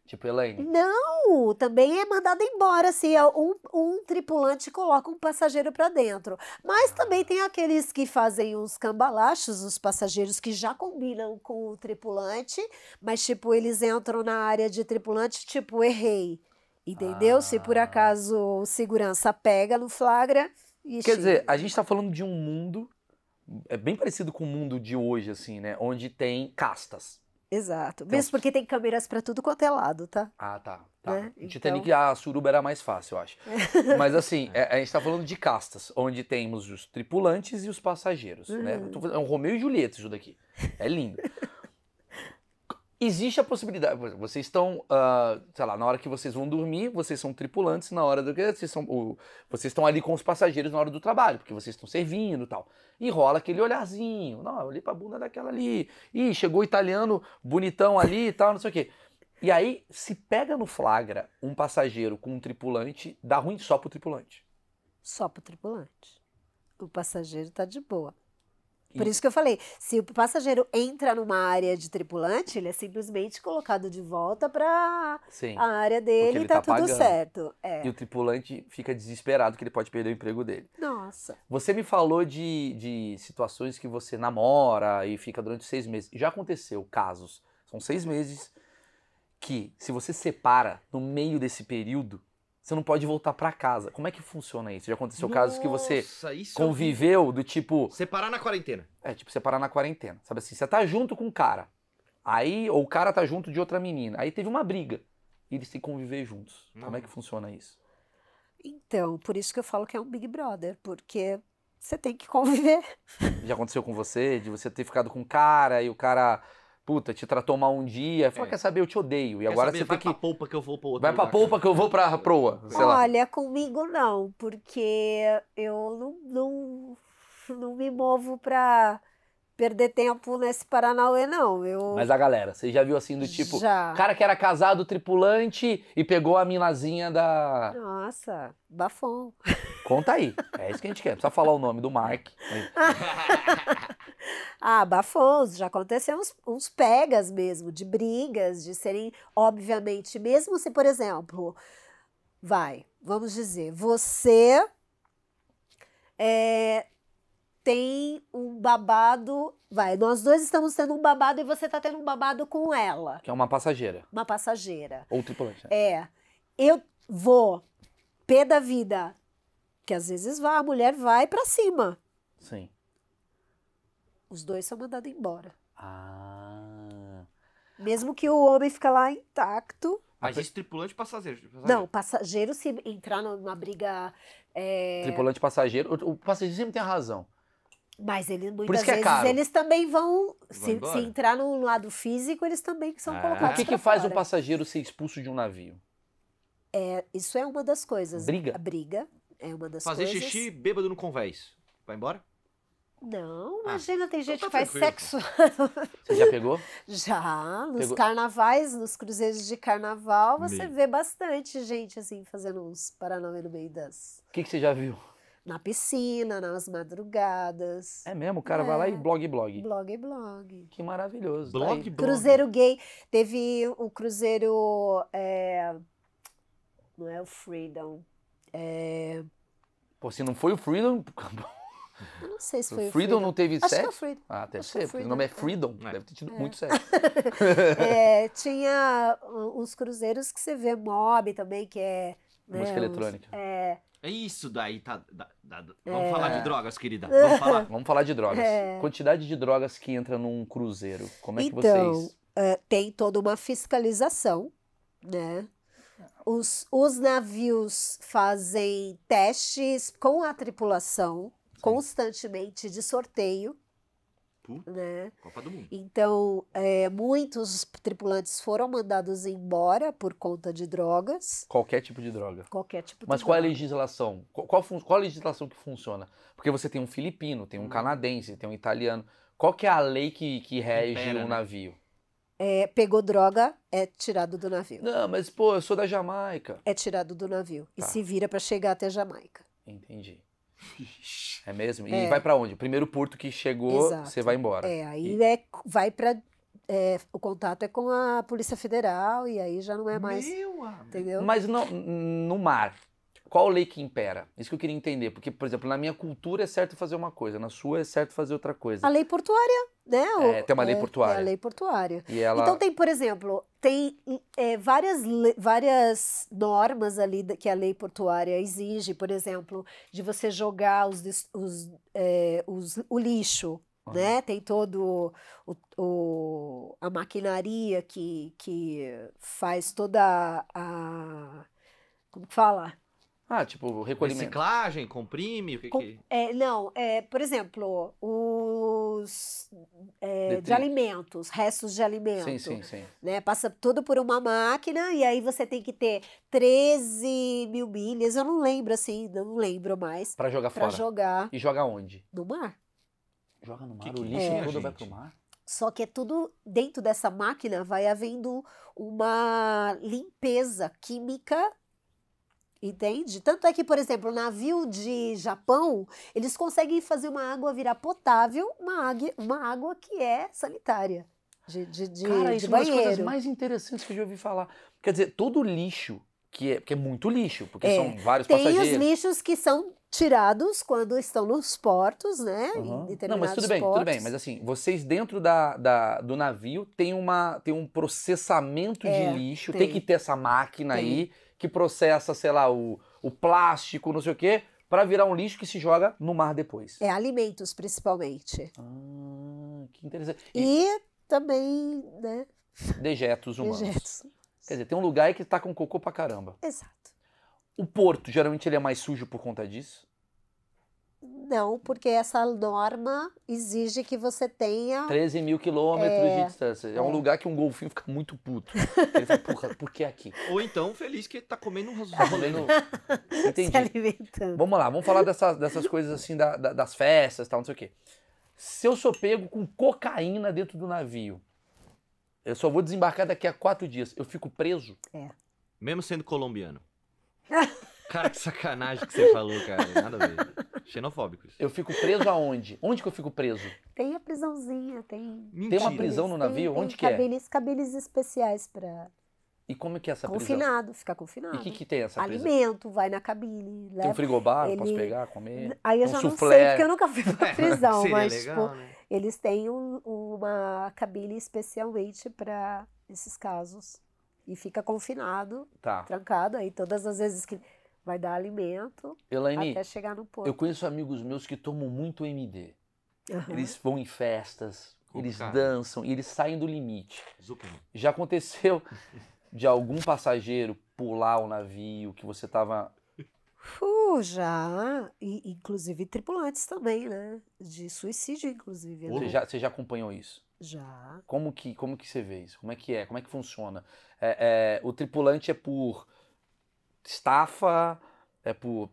Speaker 2: Tipo Elaine?
Speaker 1: Não, também é mandado embora se assim, é um, um, tripulante coloca um passageiro para dentro. Mas ah. também tem aqueles que fazem uns cambalachos, os passageiros que já combinam com o tripulante, mas tipo eles entram na área de tripulante, tipo errei. Entendeu? Ah. Se por ah. acaso o segurança pega no flagra, Ixi. Quer dizer, assim
Speaker 2: a gente está falando de um mundo é bem parecido com o mundo de hoje, assim, né? Onde tem castas.
Speaker 1: Exato. Então, Mesmo porque tem câmeras para tudo quanto é lado, tá? Ah, tá. tá. Né? Então... Titanic,
Speaker 2: a suruba era mais fácil, eu acho. É. Mas assim, é, é a gente está falando de castas, onde temos os tripulantes e os passageiros, né? uhum. né? É um Romeu e Julieta isso daqui. É lindo existe a possibilidade. Vocês estão, uh, sei lá, na hora que vocês vão dormir, vocês são tripulantes na hora do que vocês são, o, vocês estão ali com os passageiros na hora do trabalho, porque vocês estão servindo, e tal. E rola aquele olharzinho, não, eu olhei para bunda daquela ali. Ih, chegou o italiano bonitão ali e tal, não sei o quê. E aí se pega no flagra um passageiro com um tripulante, dá ruim só pro tripulante.
Speaker 1: Só pro tripulante. O passageiro tá de boa. Por isso que eu falei, se o passageiro entra numa área de tripulante, ele é simplesmente colocado de volta para a área dele e tá, tá tudo certo. É. E o
Speaker 2: tripulante fica desesperado que ele pode perder o emprego dele. Nossa. Você me falou de, de situações que você namora e fica durante seis meses. Já aconteceu casos, são seis meses, que se você separa no meio desse período, você não pode voltar para casa. Como é que funciona isso? Já aconteceu Nossa, casos que você é conviveu do tipo. Separar na quarentena. É, tipo, separar na quarentena. Sabe assim, você tá junto com um cara. Aí, ou o cara tá junto de outra menina. Aí teve uma briga. E eles têm que conviver juntos. Como é que funciona isso?
Speaker 1: Então, por isso que eu falo que é um Big Brother, porque você tem que conviver.
Speaker 2: Já aconteceu com você, de você ter ficado com um cara e o cara puta, te tratou mal um dia, fala, é. quer saber, eu te odeio. E quer agora saber, você vai tem que... pra polpa que eu vou pro outro Vai lugar, pra polpa que eu vou pra proa, Olha,
Speaker 1: comigo não, porque eu não, não, não me movo pra perder tempo nesse Paranauê, não. Eu... Mas
Speaker 2: a galera, você já viu assim do tipo. Já. Cara que era casado, tripulante e pegou a minazinha da.
Speaker 1: Nossa, bafão.
Speaker 2: Conta aí. É isso que a gente quer. só precisa falar o nome do Mark.
Speaker 1: ah, bafons. Já aconteceu uns, uns pegas mesmo, de brigas, de serem, obviamente, mesmo se, por exemplo, vai, vamos dizer, você. É, tem um babado. Vai, nós dois estamos tendo um babado e você está tendo um babado com ela.
Speaker 2: Que é uma passageira.
Speaker 1: Uma passageira.
Speaker 2: Ou tripulante. Né?
Speaker 1: É. Eu vou, pé da vida, que às vezes vai, a mulher vai para cima. Sim. Os dois são mandados embora. Ah. Mesmo que o homem fica lá intacto.
Speaker 2: Mas isso tripulante passageiro, passageiro? Não,
Speaker 1: passageiro se entrar numa briga. É... Tripulante
Speaker 2: passageiro. O, o passageiro sempre tem a razão.
Speaker 1: Mas ele, muitas é vezes caro. eles também vão, se, se, entrar no lado físico, eles também são ah. colocados O que, que faz fora. um
Speaker 2: passageiro ser expulso de um navio?
Speaker 1: É, isso é uma das coisas. Briga? A briga é uma das Fazer coisas. Fazer xixi
Speaker 2: bêbado no convés. Vai embora?
Speaker 1: Não, ah, imagina, ah, tem então gente tá que faz sexo. Você já pegou? Já, nos pegou. carnavais, nos cruzeiros de carnaval, você Me... vê bastante gente assim fazendo uns paranauê no meio das.
Speaker 2: O que, que você já viu?
Speaker 1: na piscina, nas madrugadas. É mesmo, o cara é. vai lá e né? blog blog. Blog blog. Que maravilhoso. Blog tá blog. Cruzeiro gay. Teve o um cruzeiro. É... Não é o Freedom. É...
Speaker 2: Pô, se não foi o Freedom.
Speaker 3: Eu
Speaker 1: não sei se foi o Freedom. Freedom não teve Acho é sexo? Freedom. Ah, é deve ser, porque o nome é, é
Speaker 2: Freedom. É. Deve ter tido é. muito sexo.
Speaker 1: é, tinha uns cruzeiros que você vê mob também, que é... Né, Música uns, eletrônica. É, é
Speaker 3: isso
Speaker 2: daí tá. Da, da, da. Vamos é. falar de drogas, querida. Vamos falar, Vamos falar de drogas. É. Quantidade de drogas que entra num cruzeiro. Como é então, que vocês.
Speaker 1: Uh, tem toda uma fiscalização, né? Os, os navios fazem testes com a tripulação Sim. constantemente de sorteio né? Copa do Mundo. Então, é, muitos tripulantes foram mandados embora por conta de drogas.
Speaker 2: Qualquer tipo de droga.
Speaker 1: Qualquer tipo Mas de qual droga. é
Speaker 2: a legislação? Qual, qual, qual a legislação que funciona? Porque você tem um filipino, tem um hum. canadense, tem um italiano. Qual que é a lei que, que rege Impera, um né? navio?
Speaker 1: É, pegou droga, é tirado do navio. Não, mas
Speaker 2: pô, eu sou da Jamaica.
Speaker 1: É tirado do navio. Tá. E se vira para chegar até Jamaica.
Speaker 2: Entendi. É mesmo? E é. vai para onde? primeiro porto que chegou, você vai embora. É,
Speaker 1: aí e... é, vai para. É, o contato é com a Polícia Federal e aí já não é mais. Meu entendeu? Mas no,
Speaker 2: no mar, qual lei que impera? Isso que eu queria entender. Porque, por exemplo, na minha cultura é certo fazer uma coisa, na sua é certo fazer outra coisa. A
Speaker 1: lei portuária, né? é, tem uma é, lei portuária. É a lei portuária. Ela... Então tem, por exemplo, tem hum, é, várias, várias normas ali que a lei portuária exige, por exemplo, de você jogar os, os, é, os o lixo. Né? Tem todo o, o, a maquinaria que, que faz toda a. Como que fala?
Speaker 2: Ah, tipo, recolhimento. Reciclagem, comprime, o que Com, que...
Speaker 1: É, não, é, por exemplo, os é, de alimentos, restos de alimentos. Sim, sim, sim. Né, passa tudo por uma máquina e aí você tem que ter 13 mil milhas, eu não lembro assim, não lembro mais. Para jogar pra fora. Para jogar.
Speaker 2: E joga onde? No mar. Joga no mar, que o é lixo é, todo vai pro mar?
Speaker 1: Só que é tudo dentro dessa máquina vai havendo uma limpeza química Entende? Tanto é que, por exemplo, o navio de Japão, eles conseguem fazer uma água virar potável, uma, água, uma água que é sanitária. De, de, de, Cara, isso é uma das coisas mais interessantes que eu já ouvi falar.
Speaker 2: Quer dizer, todo lixo, que é, que é muito lixo, porque é, são vários tem passageiros. Tem os
Speaker 1: lixos que são tirados quando estão nos portos, né? Uhum. Não, mas tudo bem, portos. tudo bem.
Speaker 2: Mas assim, vocês dentro da, da, do navio tem, uma, tem um processamento é, de lixo, tem. tem. que ter essa máquina tem. aí que processa, sei lá, o, o plástico, não sei o quê, para virar um lixo que se joga no mar depois.
Speaker 1: É, alimentos principalmente. Ah, que interessante. E, e também, né?
Speaker 2: Dejetos humanos. Dejetos. Quer dizer, tem um lugar aí que tá com cocô pra caramba. Exato. O porto, geralmente, ele é mais sujo por conta disso?
Speaker 1: Não, porque essa norma exige que você tenha.
Speaker 2: 13 mil quilômetros é, de distância. É, é, um lugar que um golfinho fica muito puto. Ele fala, porra, por que aqui? Ou então, feliz que tá comendo um tá comendo... Entendi. Se alimentando. Vamos lá, vamos falar dessas, dessas coisas assim, da, da, das festas tal, não sei o quê. Se eu sou pego com cocaína dentro do navio, eu só vou desembarcar daqui a quatro dias, eu fico preso? É. Mesmo sendo colombiano.
Speaker 3: Cara, que sacanagem que você falou,
Speaker 2: cara. Nada a ver. Xenofóbicos. Eu fico preso aonde? Onde que eu fico preso?
Speaker 1: Tem a prisãozinha, tem. Mentira. Tem uma prisão no navio? Tem, onde tem que cabiles, é? especiais para.
Speaker 2: E como é que é essa prisão? Confinado,
Speaker 1: fica confinado. E o que, que tem essa prisão? Alimento, vai na cabine. Leva, tem um frigobar, ele... posso pegar, comer? Aí eu um já não sei, porque eu nunca fui pra prisão, mas legal, tipo, né? eles têm um, uma cabine especialmente para esses casos. E fica confinado, tá. trancado. Aí todas as vezes que vai dar alimento
Speaker 2: Elaine, até chegar no porto. Eu conheço amigos meus que tomam muito MD. Uhum. Eles vão em festas, eles cara. dançam, eles saem do limite. Zucca. Já aconteceu de algum passageiro pular o navio que você estava
Speaker 1: Uh, já, e, inclusive tripulantes também, né? De suicídio, inclusive. Você, né? já,
Speaker 2: você já acompanhou isso?
Speaker 3: Já.
Speaker 2: Como que, como que você vê isso? Como é que é? Como é que funciona? É, é, o tripulante é por estafa? É por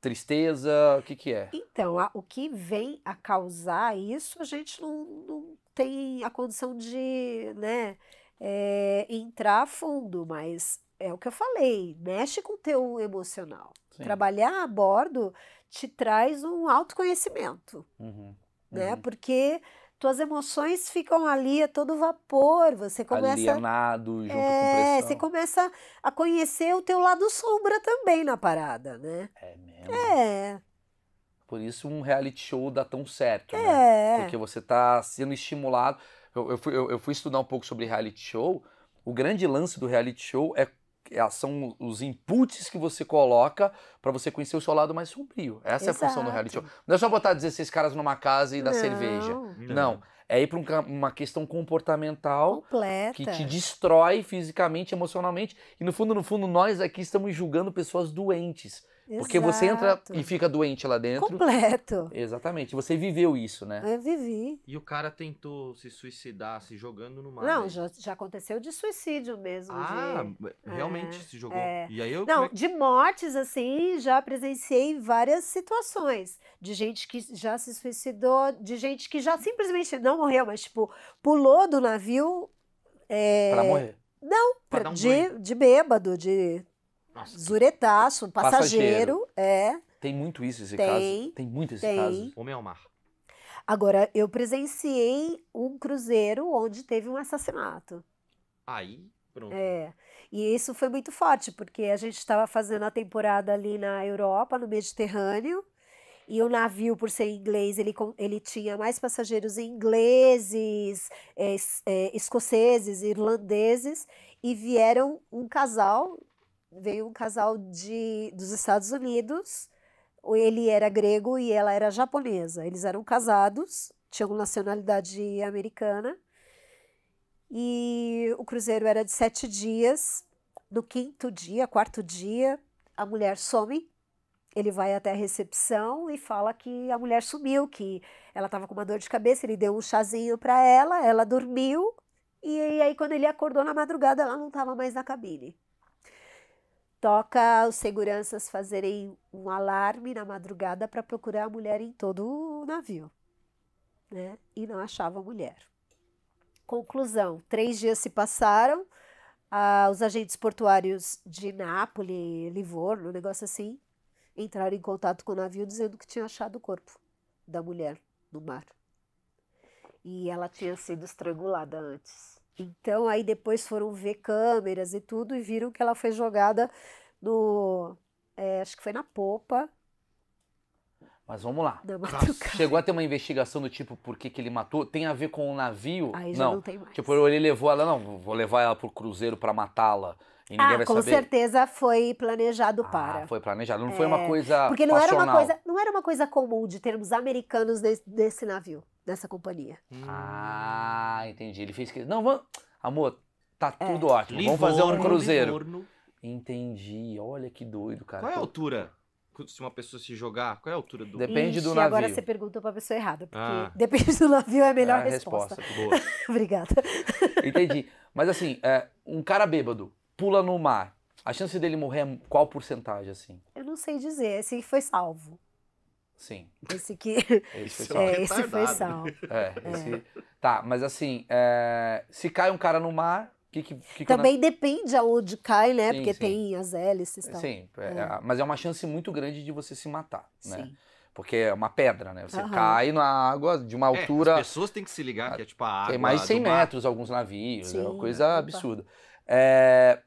Speaker 2: tristeza? O que, que é?
Speaker 1: Então, a, o que vem a causar isso, a gente não, não tem a condição de né, é, entrar a fundo, mas é o que eu falei, mexe com o teu emocional. Sim. Trabalhar a bordo te traz um autoconhecimento, uhum, né? Uhum. Porque tuas emoções ficam ali a todo vapor, você começa...
Speaker 2: Alienado, junto é, você
Speaker 1: começa a conhecer o teu lado sombra também na parada, né? É mesmo. É.
Speaker 2: Por isso um reality show dá tão certo, né? é. né? Porque você tá sendo estimulado. Eu, eu, fui, eu, eu fui estudar um pouco sobre reality show. O grande lance do reality show é ah, são os inputs que você coloca para você conhecer o seu lado mais sombrio. Essa Exato. é a função do reality show. Não é só botar 16 caras numa casa e dar não. cerveja. Não. não. É ir para um, uma questão comportamental Completa. que te destrói fisicamente, emocionalmente. E no fundo, no fundo, nós aqui estamos julgando pessoas doentes porque você entra e fica doente lá dentro. Completo. Exatamente. Você viveu isso, né? Eu
Speaker 3: vivi.
Speaker 2: E o cara tentou se suicidar se jogando no mar. Não,
Speaker 1: já, já, aconteceu de suicídio mesmo. Ah,
Speaker 2: de... É, realmente é, se jogou. É. E aí eu, Não, é
Speaker 1: de mortes, assim, já presenciei várias situações. De gente que já se suicidou, de gente que já simplesmente não morreu, mas, tipo, pulou do navio. É... Pra morrer. Não, pra morrer. um de bêbado, de nossa. Zuretaço, passageiro, passageiro, é.
Speaker 2: Tem muito isso esse tem, caso. Tem muito esse tem. caso. Homem ao mar.
Speaker 1: Agora, eu presenciei um cruzeiro onde teve um assassinato.
Speaker 2: Aí, pronto.
Speaker 1: É. E isso foi muito forte, porque a gente estava fazendo a temporada ali na Europa, no Mediterrâneo, e o navio, por ser inglês, ele, ele tinha mais passageiros ingleses, é, é, escoceses, irlandeses, e vieram um casal veio um casal de, dos Estados Unidos. Ele era grego e ela era japonesa. Eles eram casados, tinham nacionalidade americana. E o cruzeiro era de sete dias. No quinto dia, quarto dia, a mulher some. Ele vai até a recepção e fala que a mulher sumiu, que ela estava com uma dor de cabeça. Ele deu um chazinho para ela, ela dormiu. E aí, quando ele acordou na madrugada, ela não estava mais na cabine toca os seguranças fazerem um alarme na madrugada para procurar a mulher em todo o navio, né? E não achava a mulher. Conclusão: três dias se passaram, ah, os agentes portuários de Nápoles, Livorno, um negócio assim, entraram em contato com o navio dizendo que tinha achado o corpo da mulher no mar. E ela tinha sido estrangulada antes. Então aí depois foram ver câmeras e tudo e viram que ela foi jogada no. É, acho que foi na popa.
Speaker 2: Mas vamos lá. Chegou a ter uma investigação do tipo por que, que ele matou? Tem a ver com o um navio? Aí já não. não tem mais. Tipo, ele levou ela, não, vou levar ela pro cruzeiro para matá-la. E ninguém ah, vai com saber.
Speaker 1: certeza foi planejado ah, para. Foi
Speaker 2: planejado, não é... foi uma coisa. Porque não passional. era uma coisa,
Speaker 1: não era uma coisa comum de termos americanos nesse, nesse navio dessa companhia.
Speaker 2: Hum. Ah, entendi. Ele fez que. Não, vamos. Amor, tá É. tudo ótimo. Vamos fazer um cruzeiro. Livorno. Entendi. Olha que doido, cara. Qual é a altura? Se uma pessoa se jogar, qual é a altura do. Depende. do navio. Agora você
Speaker 1: perguntou para pessoa errada, porque Ah. depende do navio é a melhor É a resposta. Boa. Obrigada.
Speaker 2: Entendi. Mas assim, é, um cara bêbado pula no mar. A chance dele morrer é qual porcentagem, assim?
Speaker 1: Eu não sei dizer se assim, foi salvo. Sim. Esse que. É esse
Speaker 2: foi sal. É, esse foi sal. É, é, esse... Tá, mas assim, é... se cai um cara no mar. Que, que, que Também
Speaker 1: depende aonde cai, né? Sim, Porque sim. tem as hélices e tal. Sim, é. é.
Speaker 2: mas é uma chance muito grande de você se matar, né? Sim. Porque é uma pedra, né? Você uhum. cai na água de uma altura. as pessoas têm que se ligar que é tipo a água. Tem mais de 100 metros alguns navios, é uma coisa absurda. É,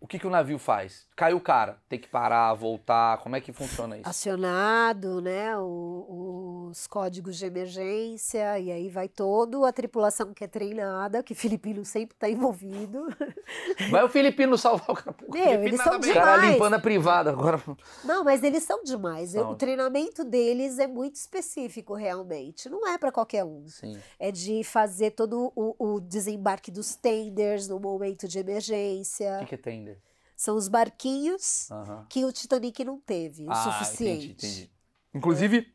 Speaker 2: o que, que o navio faz? caiu o cara, tem que parar, voltar, como é que funciona
Speaker 1: isso? Acionado, né, o, os códigos de emergência, e aí vai todo a tripulação que é treinada, que filipino sempre está envolvido.
Speaker 2: Vai o filipino salvar o cara. Meu, o eles são demais. O cara limpando a privada agora.
Speaker 1: Não, mas eles são demais. O treinamento deles é muito específico, realmente. Não é para qualquer um. Sim. É de fazer todo o, o, desembarque dos tenders no momento de emergência. O que, que é tender? São os barquinhos que o Titanic não teve, o ah, suficiente. Entendi, entendi.
Speaker 2: Inclusive,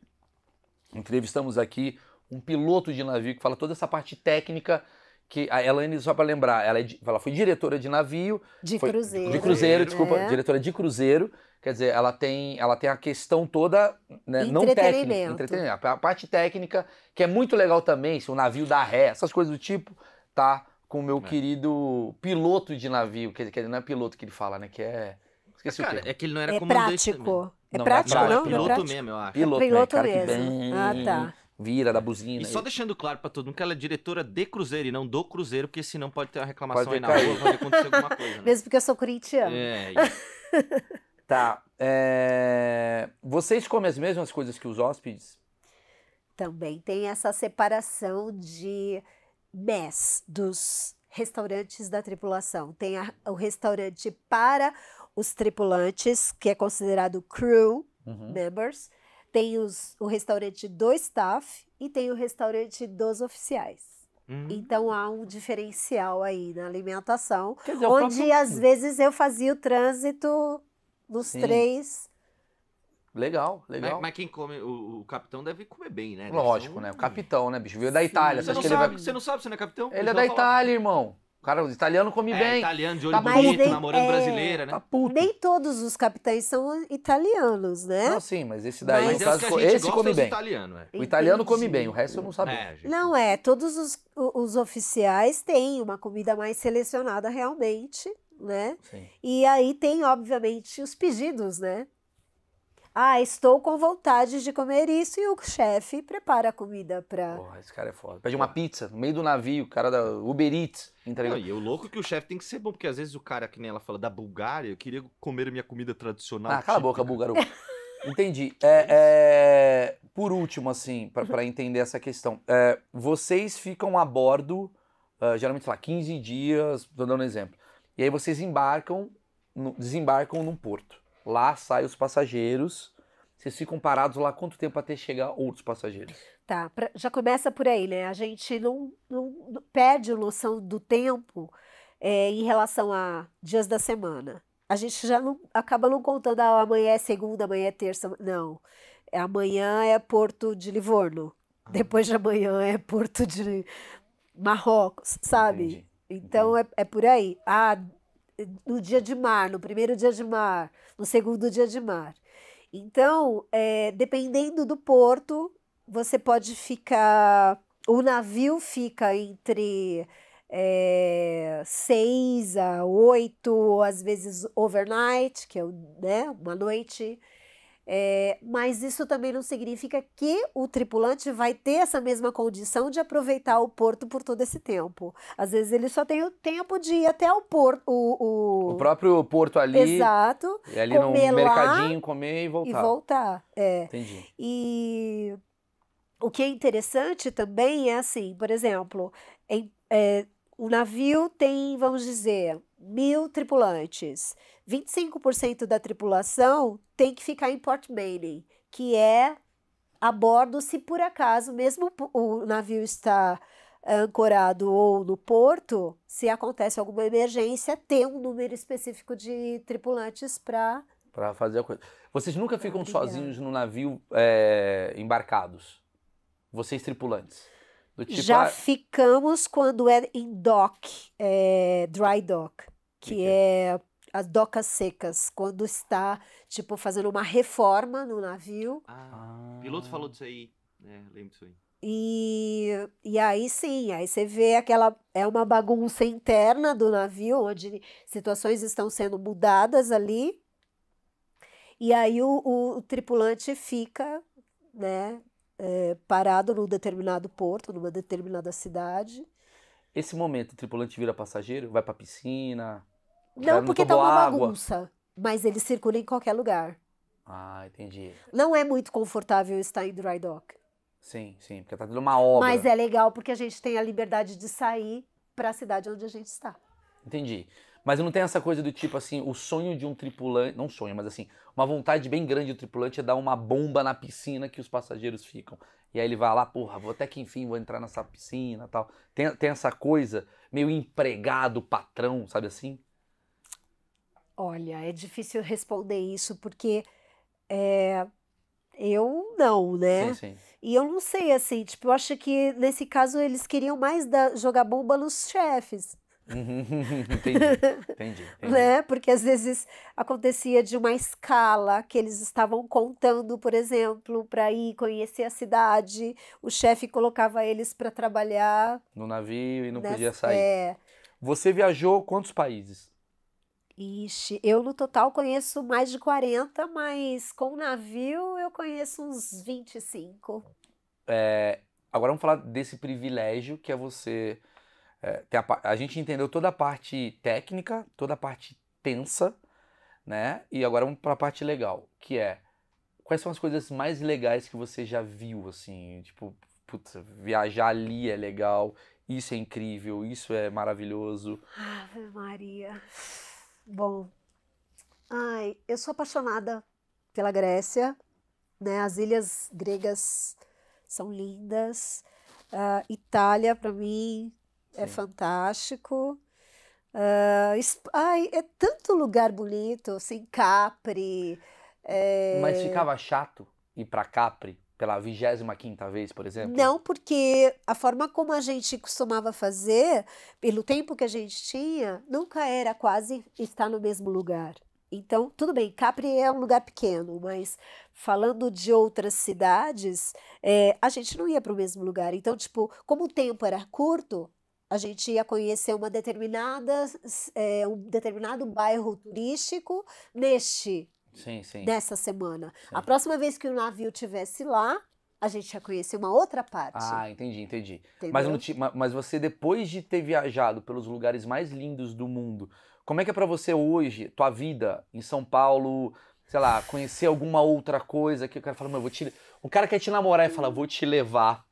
Speaker 2: é. entrevistamos aqui um piloto de navio que fala toda essa parte técnica que a Elaine, só para lembrar, ela, é, ela, foi diretora de navio. De foi, cruzeiro. De cruzeiro, é. desculpa. Diretora de cruzeiro. Quer dizer, ela tem, ela tem a questão toda né, não técnica. Entretenimento. A parte técnica, que é muito legal também, se o navio dá ré, essas coisas do tipo, tá com o meu é. querido piloto de navio, que que não é piloto que ele fala, né? Que é. Esqueci cara, o quê? É que ele não era é comandante. Prático. É, não, prático é prático, não? É piloto é prático? mesmo, eu acho. Piloto, né, piloto né? mesmo. Ah, tá vira da buzina. E só deixando claro para todo mundo que ela é diretora de Cruzeiro e não do Cruzeiro, porque senão pode ter uma reclamação aí na rua, pode acontecer alguma
Speaker 1: coisa. Né? Mesmo porque eu sou corintiano. É.
Speaker 2: tá. É... Vocês comem as mesmas coisas que os hóspedes?
Speaker 1: Também tem essa separação de mess dos restaurantes da tripulação. Tem a, o restaurante para os tripulantes, que é considerado crew uhum. members. Tem os, o restaurante do staff e tem o restaurante dos oficiais. Hum. Então há um diferencial aí na alimentação, dizer, onde próprio... às vezes eu fazia o trânsito nos Sim. três
Speaker 2: Legal, legal. Mas, mas quem come, o, o, capitão deve comer bem, né? Lógico, né? O capitão, né, bicho? Veio da Itália. Você, não sabe, vai... você não sabe, se não é capitão? Ele é da Itália, irmão. Cara, o italiano come é, bem. italiano de tá olho tá bonito, nem, namorando é, brasileira, né? Tá, tá
Speaker 1: puto. Nem todos os capitães são italianos, né? Não, sim, mas esse daí...
Speaker 2: Mas caso, é esse come é bem. Italiano, é. O italiano come bem, o resto eu não sabia. É,
Speaker 1: gente... Não, é, todos os, os oficiais têm uma comida mais selecionada realmente, né? Sim. E aí tem, obviamente, os pedidos, né? Ah, estou com vontade de comer isso e o chefe prepara a comida para. Porra, esse
Speaker 2: cara é foda. Pede uma pizza no meio do navio, o cara da Uber Eats entregou. e o louco é que o chefe tem que ser bom, porque às vezes o cara, que nem ela fala, da Bulgária, eu queria comer minha comida tradicional. Ah, cala a boca, búlgaro. Entendi. É, é, é por último, assim, para entender essa questão, é, vocês ficam a bordo, uh, geralmente, sei lá, 15 dias, tô dando um exemplo. E aí vocês embarcam, no, desembarcam num porto. Lá saem os passageiros. Vocês ficam parados lá quanto tempo até chegar outros passageiros?
Speaker 1: Tá, pra, já começa por aí, né? A gente não, não, não perde noção do tempo é, em relação a dias da semana. A gente já não, acaba não contando, ah, amanhã é segunda, amanhã é terça. Não. Amanhã é Porto de Livorno. Ah. Depois de amanhã é Porto de Marrocos, sabe? Entendi. Então Entendi. É, é por aí. Ah, no dia de mar, no primeiro dia de mar, no segundo dia de mar. Então, é, dependendo do porto, você pode ficar. O navio fica entre é, seis a oito, às vezes overnight, que é né, uma noite. É, mas isso também não significa que o tripulante vai ter essa mesma condição de aproveitar o porto por todo esse tempo. Às vezes ele só tem o tempo de ir até o porto. O, o... o
Speaker 2: próprio porto ali. Exato. E ali no mercadinho, comer e voltar. E
Speaker 1: voltar, é. Entendi. E o que é interessante também é assim, por exemplo, em, é, o navio tem, vamos dizer, mil tripulantes. 25% da tripulação tem que ficar em Port Manning, que é a bordo se por acaso mesmo o navio está eh, ancorado ou no porto, se acontece alguma emergência, tem um número específico de tripulantes para
Speaker 2: para fazer a coisa. Vocês nunca ficam sozinhos no navio é, embarcados? Vocês tripulantes? Tipo, Já ah
Speaker 1: ficamos quando é em dock, é, dry dock, que, que é? é as docas secas, quando está, tipo, fazendo uma reforma no navio. Ah, o ah. piloto falou disso aí, né? Lembro disso aí. E, e aí sim, aí você vê aquela. É uma bagunça interna do navio, onde situações estão sendo mudadas ali. E aí o, o, o tripulante fica, né? É, parado num determinado porto, numa determinada cidade.
Speaker 2: Esse momento, o tripulante vira passageiro, vai pra piscina,
Speaker 1: não, não porque tá uma água. bagunça, mas ele circula em qualquer lugar.
Speaker 2: Ah, entendi.
Speaker 1: Não é muito confortável estar em dry dock.
Speaker 2: Sim, sim, porque tá tudo uma obra. Mas
Speaker 1: é legal porque a gente tem a liberdade de sair para a cidade onde a gente está.
Speaker 2: Entendi. Mas não tem essa coisa do tipo assim, o sonho de um tripulante, não sonho, mas assim, uma vontade bem grande do tripulante é dar uma bomba na piscina que os passageiros ficam. E aí ele vai lá, porra, vou até que enfim vou entrar nessa piscina, tal. Tem, tem essa coisa meio empregado, patrão, sabe assim?
Speaker 1: Olha, é difícil responder isso porque é, eu não, né? Sim, sim. E eu não sei, assim, tipo, eu acho que nesse caso eles queriam mais da, jogar bomba nos chefes.
Speaker 3: Uhum. entendi, entendi, entendi. Né?
Speaker 1: Porque às vezes acontecia de uma escala que eles estavam contando, por exemplo, para ir conhecer a cidade, o chefe colocava eles para trabalhar
Speaker 2: no navio e não nessa... podia sair. É... Você viajou quantos países?
Speaker 1: Ixi, eu no total conheço mais de 40, mas com o navio eu conheço uns 25.
Speaker 2: É, agora vamos falar desse privilégio que é você. É, a, a, gente entendeu toda a parte técnica, toda a parte tensa, né? E agora vamos para a parte legal, que é quais são as coisas mais legais que você já viu, assim, tipo, putz, viajar ali é legal, isso é incrível, isso é maravilhoso.
Speaker 1: Ave Maria. Bom, ai, eu sou apaixonada pela Grécia, né? As ilhas gregas são lindas. Uh, Itália, para mim, é Sim. é fantástico. Uh, ai, é tanto lugar bonito, assim, Capri. É... Mas ficava
Speaker 2: chato ir para Capri pela vigésima quinta vez, por exemplo?
Speaker 1: Não, porque a forma como a gente costumava fazer, pelo tempo que a gente tinha, nunca era quase estar no mesmo lugar. Então, tudo bem, Capri é um lugar pequeno, mas falando de outras cidades, é, a gente não ia para o mesmo lugar. Então, tipo, como o tempo era curto, a gente ia conhecer uma determinada, é, um determinado bairro turístico neste
Speaker 3: sim, sim. dessa
Speaker 1: semana. Sim. A próxima vez que o navio tivesse lá, a gente já conhecer uma outra parte. Ah,
Speaker 2: entendi, entendi. Mas, mas você, depois de ter viajado pelos lugares mais lindos do mundo, como é que é para você hoje, tua vida em São Paulo, sei lá, conhecer alguma outra coisa que o cara fala, eu vou te. O cara quer te namorar e fala, vou te levar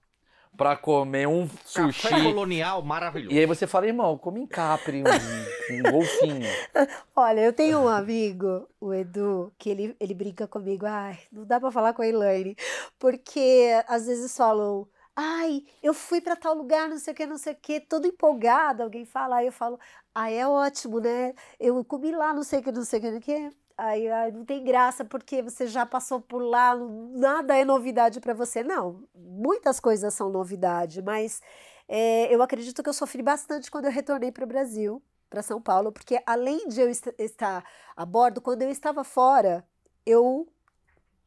Speaker 2: pra comer um sushi. Café colonial maravilhoso. E aí você fala, irmão, come em Capri, um, um golfinho.
Speaker 1: Olha, eu tenho um amigo, o Edu, que ele, ele brinca comigo. Ai, não dá pra falar com a Elaine. Porque às vezes falam. Ai, eu fui para tal lugar, não sei o que, não sei o que, todo empolgado. Alguém fala, aí eu falo, ah, é ótimo, né? Eu comi lá, não sei o que, não sei o que, não sei o que. Aí, aí não tem graça porque você já passou por lá, nada é novidade para você. Não, muitas coisas são novidade, mas é, eu acredito que eu sofri bastante quando eu retornei para o Brasil, para São Paulo, porque além de eu est estar a bordo, quando eu estava fora, eu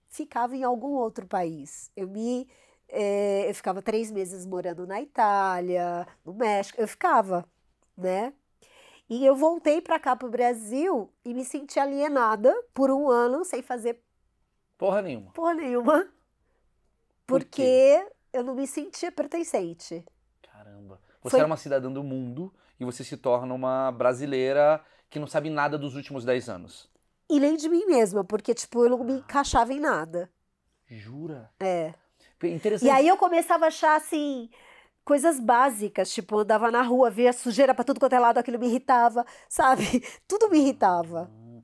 Speaker 1: ficava em algum outro país. Eu me é, eu ficava três meses morando na Itália, no México, eu ficava, né? E eu voltei para cá, para o Brasil, e me senti alienada por um ano, sem fazer. Porra nenhuma. Porra nenhuma. Por porque eu não me sentia pertencente.
Speaker 2: Caramba. Você Foi... era uma cidadã do mundo e você se torna uma brasileira que não sabe nada dos últimos 10 anos.
Speaker 1: E nem de mim mesma, porque, tipo, eu não me ah. encaixava em nada.
Speaker 2: Jura?
Speaker 1: É. Interessante. E aí eu começava a achar assim coisas básicas, tipo, dava andava na rua, via sujeira para tudo quanto é lado, aquilo me irritava, sabe? Tudo me irritava. Ah,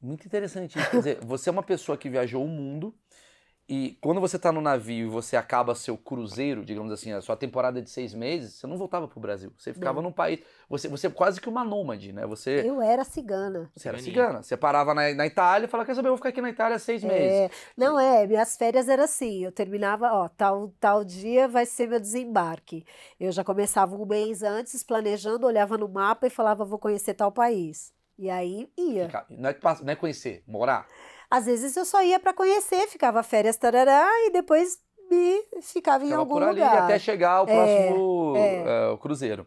Speaker 2: muito interessante Quer dizer, você é uma pessoa que viajou o mundo, e quando você está no navio e você acaba seu cruzeiro, digamos assim, a sua temporada de seis meses, você não voltava para o Brasil. Você ficava não. num país. Você, você é quase que uma nômade, né? Você, eu
Speaker 1: era cigana. Você era cigana.
Speaker 2: Você parava na, na Itália e falava: quer saber, eu vou ficar aqui na Itália seis é, meses.
Speaker 1: Não, é. Minhas férias eram assim. Eu terminava, ó, tal, tal dia vai ser meu desembarque. Eu já começava um mês antes, planejando, olhava no mapa e falava: vou conhecer tal país. E aí ia.
Speaker 2: Não é, não é conhecer, morar.
Speaker 1: Às vezes eu só ia para conhecer, ficava férias, tarará, e depois me ficava, ficava em algum por ali, lugar. até chegar ao é, próximo é.
Speaker 2: Uh, cruzeiro.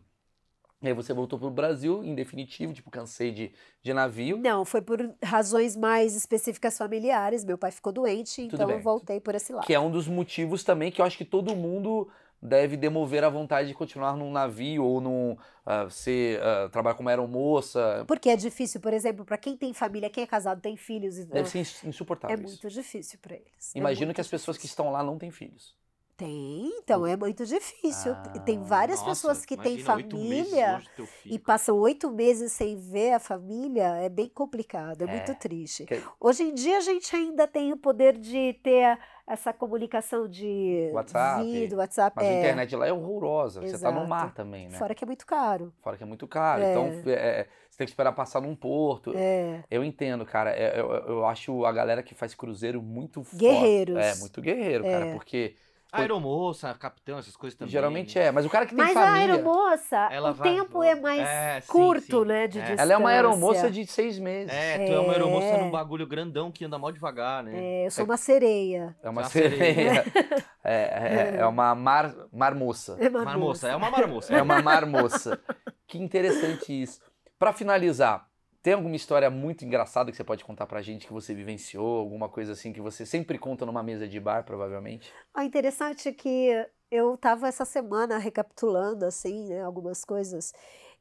Speaker 2: E aí você voltou para o Brasil, em definitivo, tipo, cansei de, de navio.
Speaker 1: Não, foi por razões mais específicas familiares. Meu pai ficou doente, Tudo então bem. eu voltei por esse lado. Que
Speaker 2: é um dos motivos também que eu acho que todo mundo deve demover a vontade de continuar num navio ou num uh, ser uh, trabalhar como aeromoça.
Speaker 1: Porque é difícil, por exemplo, para quem tem família, quem é casado, tem filhos. Então deve
Speaker 2: ser insuportável. É isso.
Speaker 1: muito difícil para eles. É Imagino
Speaker 2: é que as difícil. pessoas que estão lá não têm filhos.
Speaker 1: Tem, então é muito difícil. Ah, tem várias nossa, pessoas que têm família e passam oito meses sem ver a família, é bem complicado, é, é. muito triste. Que... Hoje em dia a gente ainda tem o poder de ter essa comunicação de WhatsApp, vídeo, WhatsApp. Mas é. a internet
Speaker 2: lá é horrorosa. Tá Exato. Você está no mar também, né? Fora
Speaker 1: que é muito caro.
Speaker 2: Fora que é muito caro. Então, é. Então, é, você tem que esperar passar num porto. É. Eu entendo, cara. É, eu, eu, acho a galera que faz cruzeiro muito Guerreiros. Foda. É, muito guerreiro, cara. É. Porque a tipo, aeromoça, capitão, essas coisas também. Geralmente né? é, mas o cara que tem mas família... Mas a
Speaker 1: aeromoça, ela o vai... tempo é mais é, curto, sim, sim. né, é. de é. distância. Ela é uma aeromoça de seis meses. É, é. tu é, é uma aeromoça num
Speaker 2: bagulho grandão que anda mal devagar, né? É, eu sou é uma
Speaker 1: sereia.
Speaker 3: É uma, sereia.
Speaker 2: é, é, uma mar, marmoça. É uma marmoça, é uma marmoça. É uma marmoça. que interessante isso. Para finalizar, tem alguma história muito engraçada que você pode contar pra gente que você vivenciou, alguma coisa assim que você sempre conta numa mesa de bar, provavelmente?
Speaker 1: Ah, interessante que eu estava essa semana recapitulando assim, né, algumas coisas.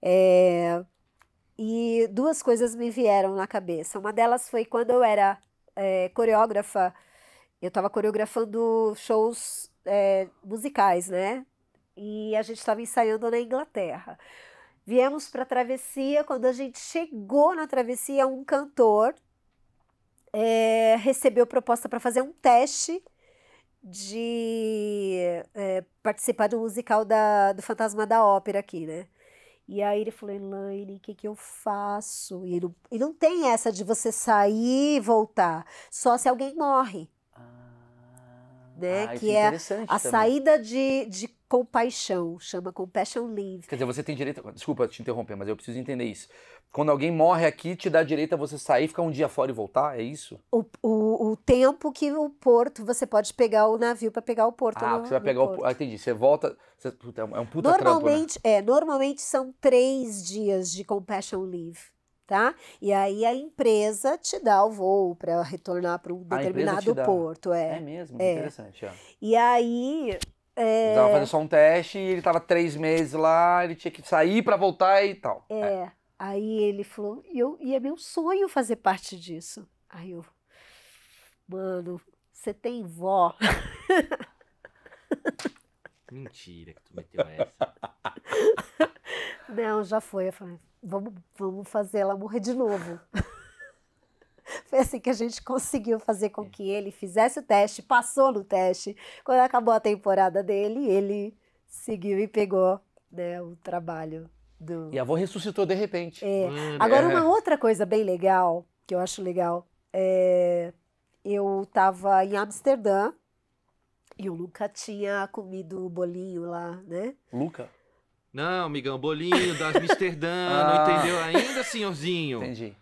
Speaker 1: É... E duas coisas me vieram na cabeça. Uma delas foi quando eu era é, coreógrafa, eu estava coreografando shows é, musicais, né? E a gente estava ensaiando na Inglaterra. Viemos para a travessia. Quando a gente chegou na travessia, um cantor é, recebeu proposta para fazer um teste de é, participar do musical da, do Fantasma da Ópera aqui, né? E aí ele falou, Elaine, o que, que eu faço? E, não, e não tem essa de você sair e voltar, só se alguém morre né? Ah, que é a também. saída de, de compaixão, chama compassion leave.
Speaker 2: Quer dizer, você tem direito. Desculpa te interromper, mas eu preciso entender isso. Quando alguém morre aqui, te dá direito a você sair, ficar um dia fora e voltar? É isso?
Speaker 1: O, o, o tempo que o porto, você pode pegar o navio para pegar o porto. Ah, no, você vai pegar porto. o.
Speaker 2: Ah, entendi. Você volta. Você, é, é um puta normalmente,
Speaker 1: trampo, né? É, normalmente são três dias de compassion leave tá? E aí a empresa te dá o voo para retornar para um determinado porto. É, é mesmo, é. interessante. Ó. E aí. É... tava fazendo só
Speaker 2: um teste, e ele estava três meses lá, ele tinha que sair para voltar e tal.
Speaker 1: É. é. Aí ele falou, e, eu, e é meu sonho fazer parte disso. Aí eu, mano, você tem vó.
Speaker 3: Mentira que tu meteu essa.
Speaker 1: Não, já foi. Eu falei, vamos, vamos fazer ela morrer de novo. Foi assim que a gente conseguiu fazer com é. que ele fizesse o teste, passou no teste. Quando acabou a temporada dele, ele seguiu e pegou né, o trabalho do.
Speaker 2: E a avó ressuscitou de repente. É. Hum, Agora, é. uma
Speaker 1: outra coisa bem legal, que eu acho legal, é... eu estava em Amsterdã e eu nunca tinha comido bolinho lá, né?
Speaker 2: Luca não, amigão, bolinho da Amsterdã, ah. não entendeu ainda, senhorzinho? Entendi.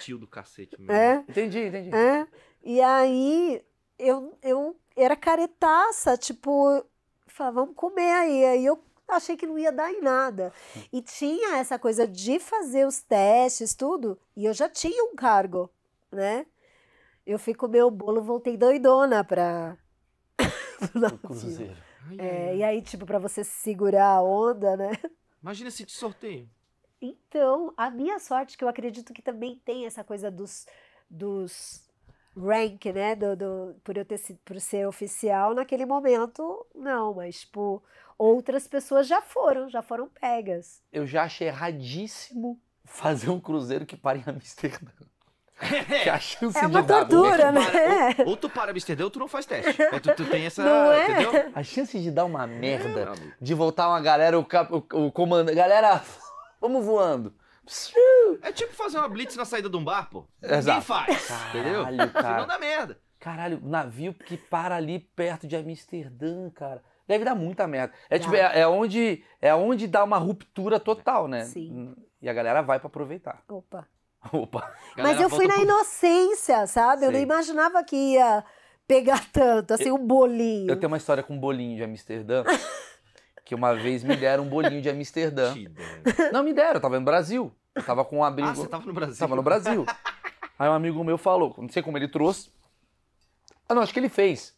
Speaker 2: Tio do cacete mesmo. É? Entendi,
Speaker 1: entendi. É? E aí, eu, eu era caretaça, tipo, falava, vamos comer aí. Aí eu achei que não ia dar em nada. E tinha essa coisa de fazer os testes, tudo, e eu já tinha um cargo, né? Eu fui comer o bolo, voltei doidona para
Speaker 3: o cruzeiro.
Speaker 1: Ai, é, ai. E aí, tipo, para você segurar a onda, né?
Speaker 2: Imagina se te sorteio.
Speaker 1: Então, a minha sorte, que eu acredito que também tem essa coisa dos, dos rank, né? Do, do, por eu ter por ser oficial naquele momento, não, mas tipo, outras pessoas já foram, já foram pegas.
Speaker 2: Eu já achei erradíssimo fazer um cruzeiro que para em Amsterdã. É, que a chance é uma de dar né? ou, tu para Amsterdã ou tu não faz teste. Tu, tu tem essa. Não é? Entendeu? A chance de dar uma merda, é. de voltar uma galera, o, cap, o, o comando. Galera, vamos voando. É tipo fazer uma blitz na saída de um bar, pô. Exato. Ninguém faz. Caralho, entendeu? Cara. Senão dá merda. Caralho, navio que para ali perto de Amsterdã, cara. Deve dar muita merda. É, tipo, é, é, onde, é onde dá uma ruptura total, né? Sim. E a galera vai para aproveitar. Opa. Opa, Mas eu fui na pro...
Speaker 1: inocência, sabe? Sei. Eu não imaginava que ia pegar tanto, assim, o um bolinho. Eu tenho
Speaker 2: uma história com um bolinho de Amsterdã. que uma vez me deram um bolinho de Amsterdã. Não, me deram, eu tava no Brasil. Eu tava com um ah, abrigo. Ah, você tava no Brasil? Tava no Brasil. Aí um amigo meu falou, não sei como ele trouxe. Ah, não, acho que ele fez.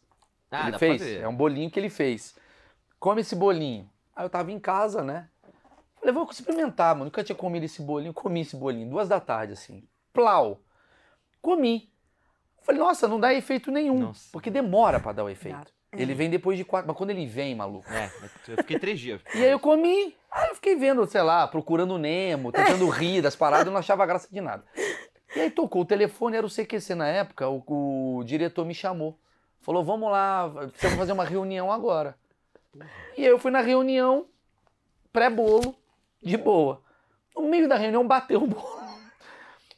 Speaker 2: Ah, ele fez. É um bolinho que ele fez. Come esse bolinho. Aí eu tava em casa, né? Falei, vou experimentar, mano. Nunca tinha comido esse bolinho. Comi esse bolinho, duas da tarde, assim. Plau. Comi. Falei, nossa, não dá efeito nenhum. Nossa. Porque demora para dar o efeito. É. Ele vem depois de quatro. Mas quando ele vem, maluco. É, eu fiquei três dias. e aí eu comi. Aí eu fiquei vendo, sei lá, procurando o Nemo, tentando rir das paradas, eu não achava graça de nada. E aí tocou o telefone, era o CQC na época, o, o diretor me chamou. Falou, vamos lá, precisamos fazer uma reunião agora. E aí eu fui na reunião, pré-bolo, de boa. No meio da reunião bateu o bolo.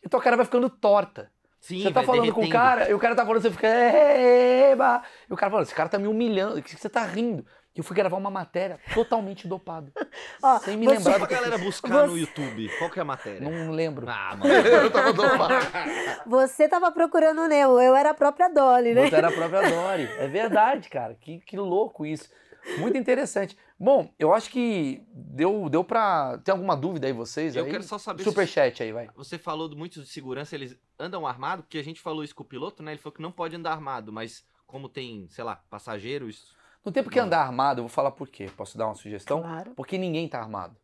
Speaker 2: Então a cara vai ficando torta. Sim, você tá falando derretendo. com o cara, e o cara tá falando, você fica. Eba! E o cara falando, esse cara tá me humilhando, que você tá rindo. E eu fui gravar uma matéria totalmente dopado.
Speaker 1: Ah, sem me lembrar. Só pra galera buscar você... no
Speaker 2: YouTube. Qual que é a matéria? Não lembro. Ah, mano. eu tava
Speaker 1: dopado. Você tava procurando o eu era a própria Dolly, né? Você era a própria
Speaker 2: Dolly. É verdade, cara. Que, que louco isso. Muito interessante. Bom, eu acho que deu, deu pra. Tem alguma dúvida aí vocês? Eu aí? quero só saber. Superchat se... aí, vai. Você falou muito de segurança, eles andam armado, porque a gente falou isso com o piloto, né? Ele falou que não pode andar armado, mas como tem, sei lá, passageiros. Não tem porque andar armado, eu vou falar por quê. Posso dar uma sugestão? Claro. Porque ninguém tá armado.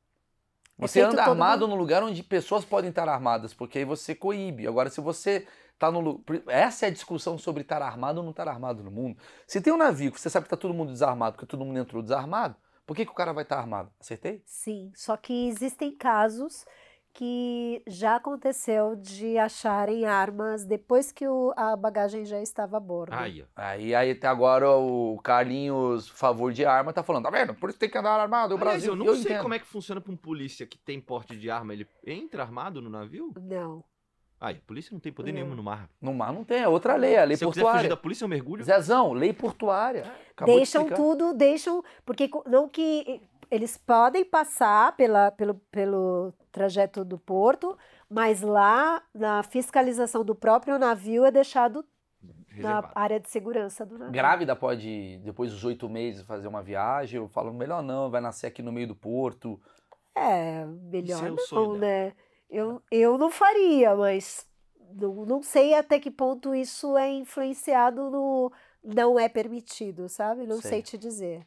Speaker 2: É você Efeito anda armado mundo. no lugar onde pessoas podem estar armadas, porque aí você coíbe. Agora, se você tá no Essa é a discussão sobre estar armado ou não estar armado no mundo. Se tem um navio que você sabe que tá todo mundo desarmado, porque todo mundo entrou desarmado, por que, que o cara vai estar tá armado? Acertei?
Speaker 1: Sim, só que existem casos que já aconteceu de acharem armas depois que o, a bagagem já estava a bordo. Aí,
Speaker 2: aí, aí até agora o Carlinhos, favor de arma, tá falando, tá vendo? Por isso
Speaker 1: tem que andar armado. O Aliás, eu não eu
Speaker 2: sei entendo. como é que funciona para um polícia que tem porte de arma. Ele entra armado no navio? Não. Ah, a polícia não tem poder nenhum hum. no mar. No mar não tem, é outra lei, a é lei Se portuária. Se fugir da polícia, eu é mergulho. Zezão, lei
Speaker 1: portuária. Acabou deixam de tudo, deixam, porque não que eles podem passar pela, pelo, pelo trajeto do porto, mas lá na fiscalização do próprio navio é deixado Reservado. na área de segurança do navio. Grávida
Speaker 2: pode, depois dos oito meses, fazer uma viagem? Eu falo, melhor não, vai nascer aqui no meio do porto.
Speaker 1: É, melhor é não, né? Dela. Eu, eu não faria, mas não, não sei até que ponto isso é influenciado no não é permitido, sabe? Não sei, sei te dizer.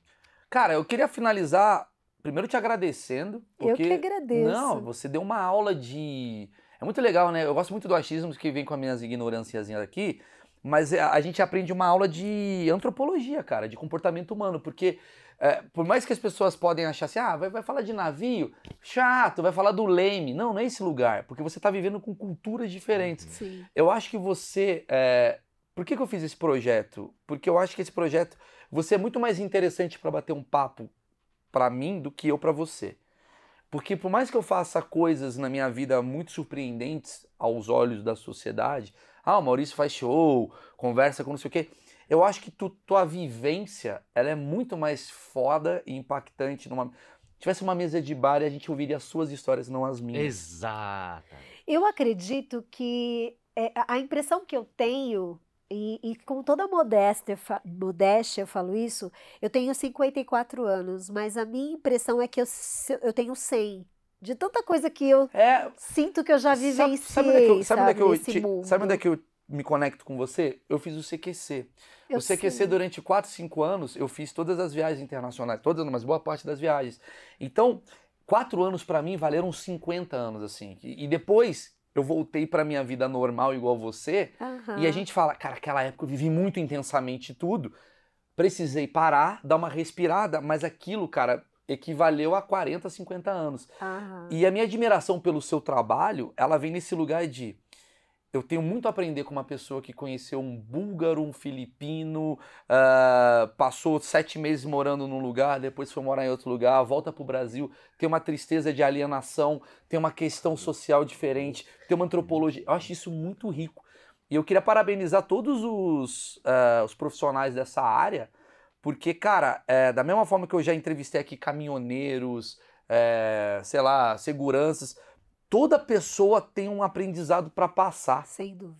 Speaker 2: Cara, eu queria finalizar primeiro te agradecendo. Porque, eu que agradeço. Não, você deu uma aula de. É muito legal, né? Eu gosto muito do achismo que vem com as minhas ignorânciazinhas aqui, mas a gente aprende uma aula de antropologia, cara, de comportamento humano, porque é, por mais que as pessoas podem achar assim, ah, vai, vai falar de navio, chato, vai falar do leme. Não, não é esse lugar, porque você está vivendo com culturas diferentes. Uhum. Sim. Eu acho que você. É... Por que, que eu fiz esse projeto? Porque eu acho que esse projeto. Você é muito mais interessante para bater um papo para mim do que eu para você. Porque por mais que eu faça coisas na minha vida muito surpreendentes aos olhos da sociedade, ah, o Maurício faz show, conversa com não sei o quê eu acho que tu, tua vivência ela é muito mais foda e impactante numa tivesse uma mesa de bar e a gente ouviria as suas histórias, não as minhas. Exato.
Speaker 1: Eu acredito que é, a impressão que eu tenho e, e, com toda modéstia, modéstia eu falo isso, eu tenho 54 anos, mas a minha impressão é que eu, eu tenho 100. De tanta coisa que eu é, sinto que eu já vivenciei, sabe, sabe, sabe, sabe onde é que eu, é
Speaker 2: te, sabe onde é que eu me conecto com você, eu fiz o CQC. Eu o CQC durante 4, 5 anos, eu fiz todas as viagens internacionais, todas, mas boa parte das viagens. Então, 4 anos para mim valeram 50 anos, assim. E, e depois eu voltei para minha vida normal igual você,
Speaker 3: uhum. e a gente
Speaker 2: fala, cara, aquela época eu vivi muito intensamente tudo, precisei parar, dar uma respirada, mas aquilo, cara, equivaleu a 40, 50 anos.
Speaker 3: Uhum. E
Speaker 2: a minha admiração pelo seu trabalho, ela vem nesse lugar de eu tenho muito a aprender com uma pessoa que conheceu um búlgaro, um filipino, uh, passou sete meses morando num lugar, depois foi morar em outro lugar, volta para o Brasil, tem uma tristeza de alienação, tem uma questão social diferente, tem uma antropologia. Eu acho isso muito rico. E eu queria parabenizar todos os, uh, os profissionais dessa área, porque, cara, é, da mesma forma que eu já entrevistei aqui caminhoneiros, é, sei lá, seguranças toda pessoa tem um aprendizado para passar. Sem dúvida.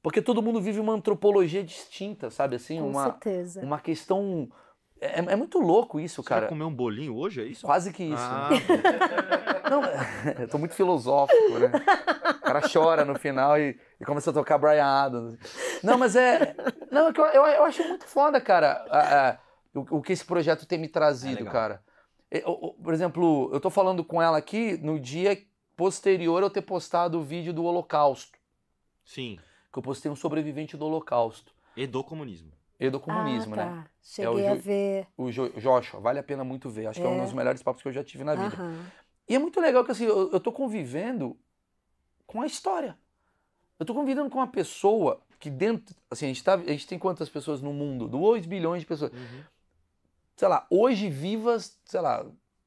Speaker 2: Porque todo mundo vive uma antropologia distinta, sabe assim? Com uma, certeza. Uma questão. É, é, é muito louco isso, Você cara. Você comer um bolinho hoje, é isso? Quase que isso. Ah. Né? Não, é, eu tô muito filosófico, né? O cara chora no final e, e começa a tocar Brian Adams. Não, mas é. Não, é eu, eu, eu acho muito foda, cara, a, a, o, o, que esse projeto tem me trazido, é cara. Eu, por exemplo, eu tô falando com ela aqui no dia posterior eu ter postado o vídeo do Holocausto. Sim. Que eu postei um sobrevivente do Holocausto. E do comunismo. E do comunismo, ah, né? tá. né? Cheguei é a ver. O jo Joshua, vale a pena muito ver. Acho é. que é um é. dos melhores papos que eu já tive na vida. E é muito legal que assim, eu, eu tô convivendo com a história. Eu tô convivendo com uma pessoa que dentro. Assim, a gente, tá, a gente tem quantas pessoas no mundo? 2 bilhões de pessoas. Uhum. Sei lá, hoje vivas, sei lá,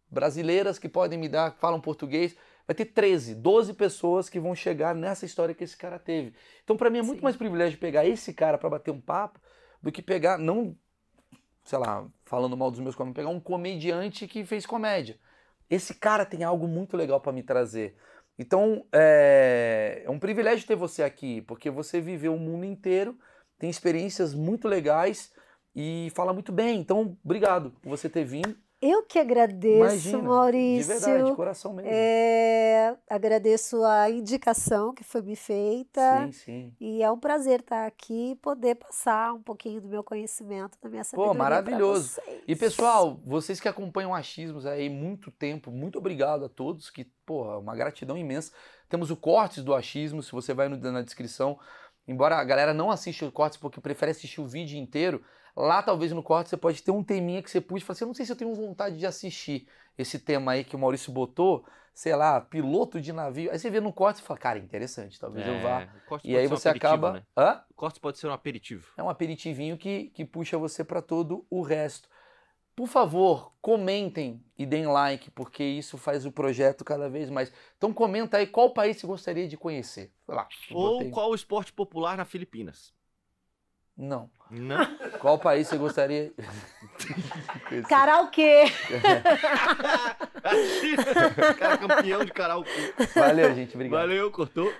Speaker 2: brasileiras que podem me dar, falam português vai ter 13, 12 pessoas que vão chegar nessa história que esse cara teve. Então, para mim, é muito Sim. mais privilégio pegar esse cara para bater um papo do que pegar, não, sei lá, falando mal dos meus colegas, pegar um comediante que fez comédia. Esse cara tem algo muito legal para me trazer. Então, é, é um privilégio ter você aqui, porque você viveu o mundo inteiro, tem experiências muito legais e fala muito bem. Então, obrigado por você ter vindo.
Speaker 1: Eu que agradeço, Imagina, Maurício. De verdade, de coração mesmo. É, agradeço a indicação que foi me feita. Sim, sim. E é um prazer estar aqui e poder passar um pouquinho do meu conhecimento, da minha sabedoria. Pô, maravilhoso.
Speaker 2: E pessoal, vocês que acompanham Achismos aí muito tempo, muito obrigado a todos, que, porra, uma gratidão imensa. Temos o cortes do Achismo, se você vai na descrição, Embora a galera não assista o corte porque prefere assistir o vídeo inteiro, lá talvez no corte você pode ter um teminha que você puxa e fala assim, eu não sei se eu tenho vontade de assistir esse tema aí que o Maurício botou, sei lá, piloto de navio. Aí você vê no corte e fala, cara, interessante, talvez é, eu vá. E aí você um acaba... Né? Hã? O corte pode ser um aperitivo. É um aperitivinho que, que puxa você para todo o resto. Por favor, comentem e deem like, porque isso faz o projeto cada vez mais. Então comenta aí qual país você gostaria de conhecer. Lá, Ou botei... qual esporte popular na Filipinas? Não. Não? Qual país você gostaria?
Speaker 1: karaokê!
Speaker 3: Cara, campeão de karaokê. Valeu, gente. Obrigado. Valeu, cortou.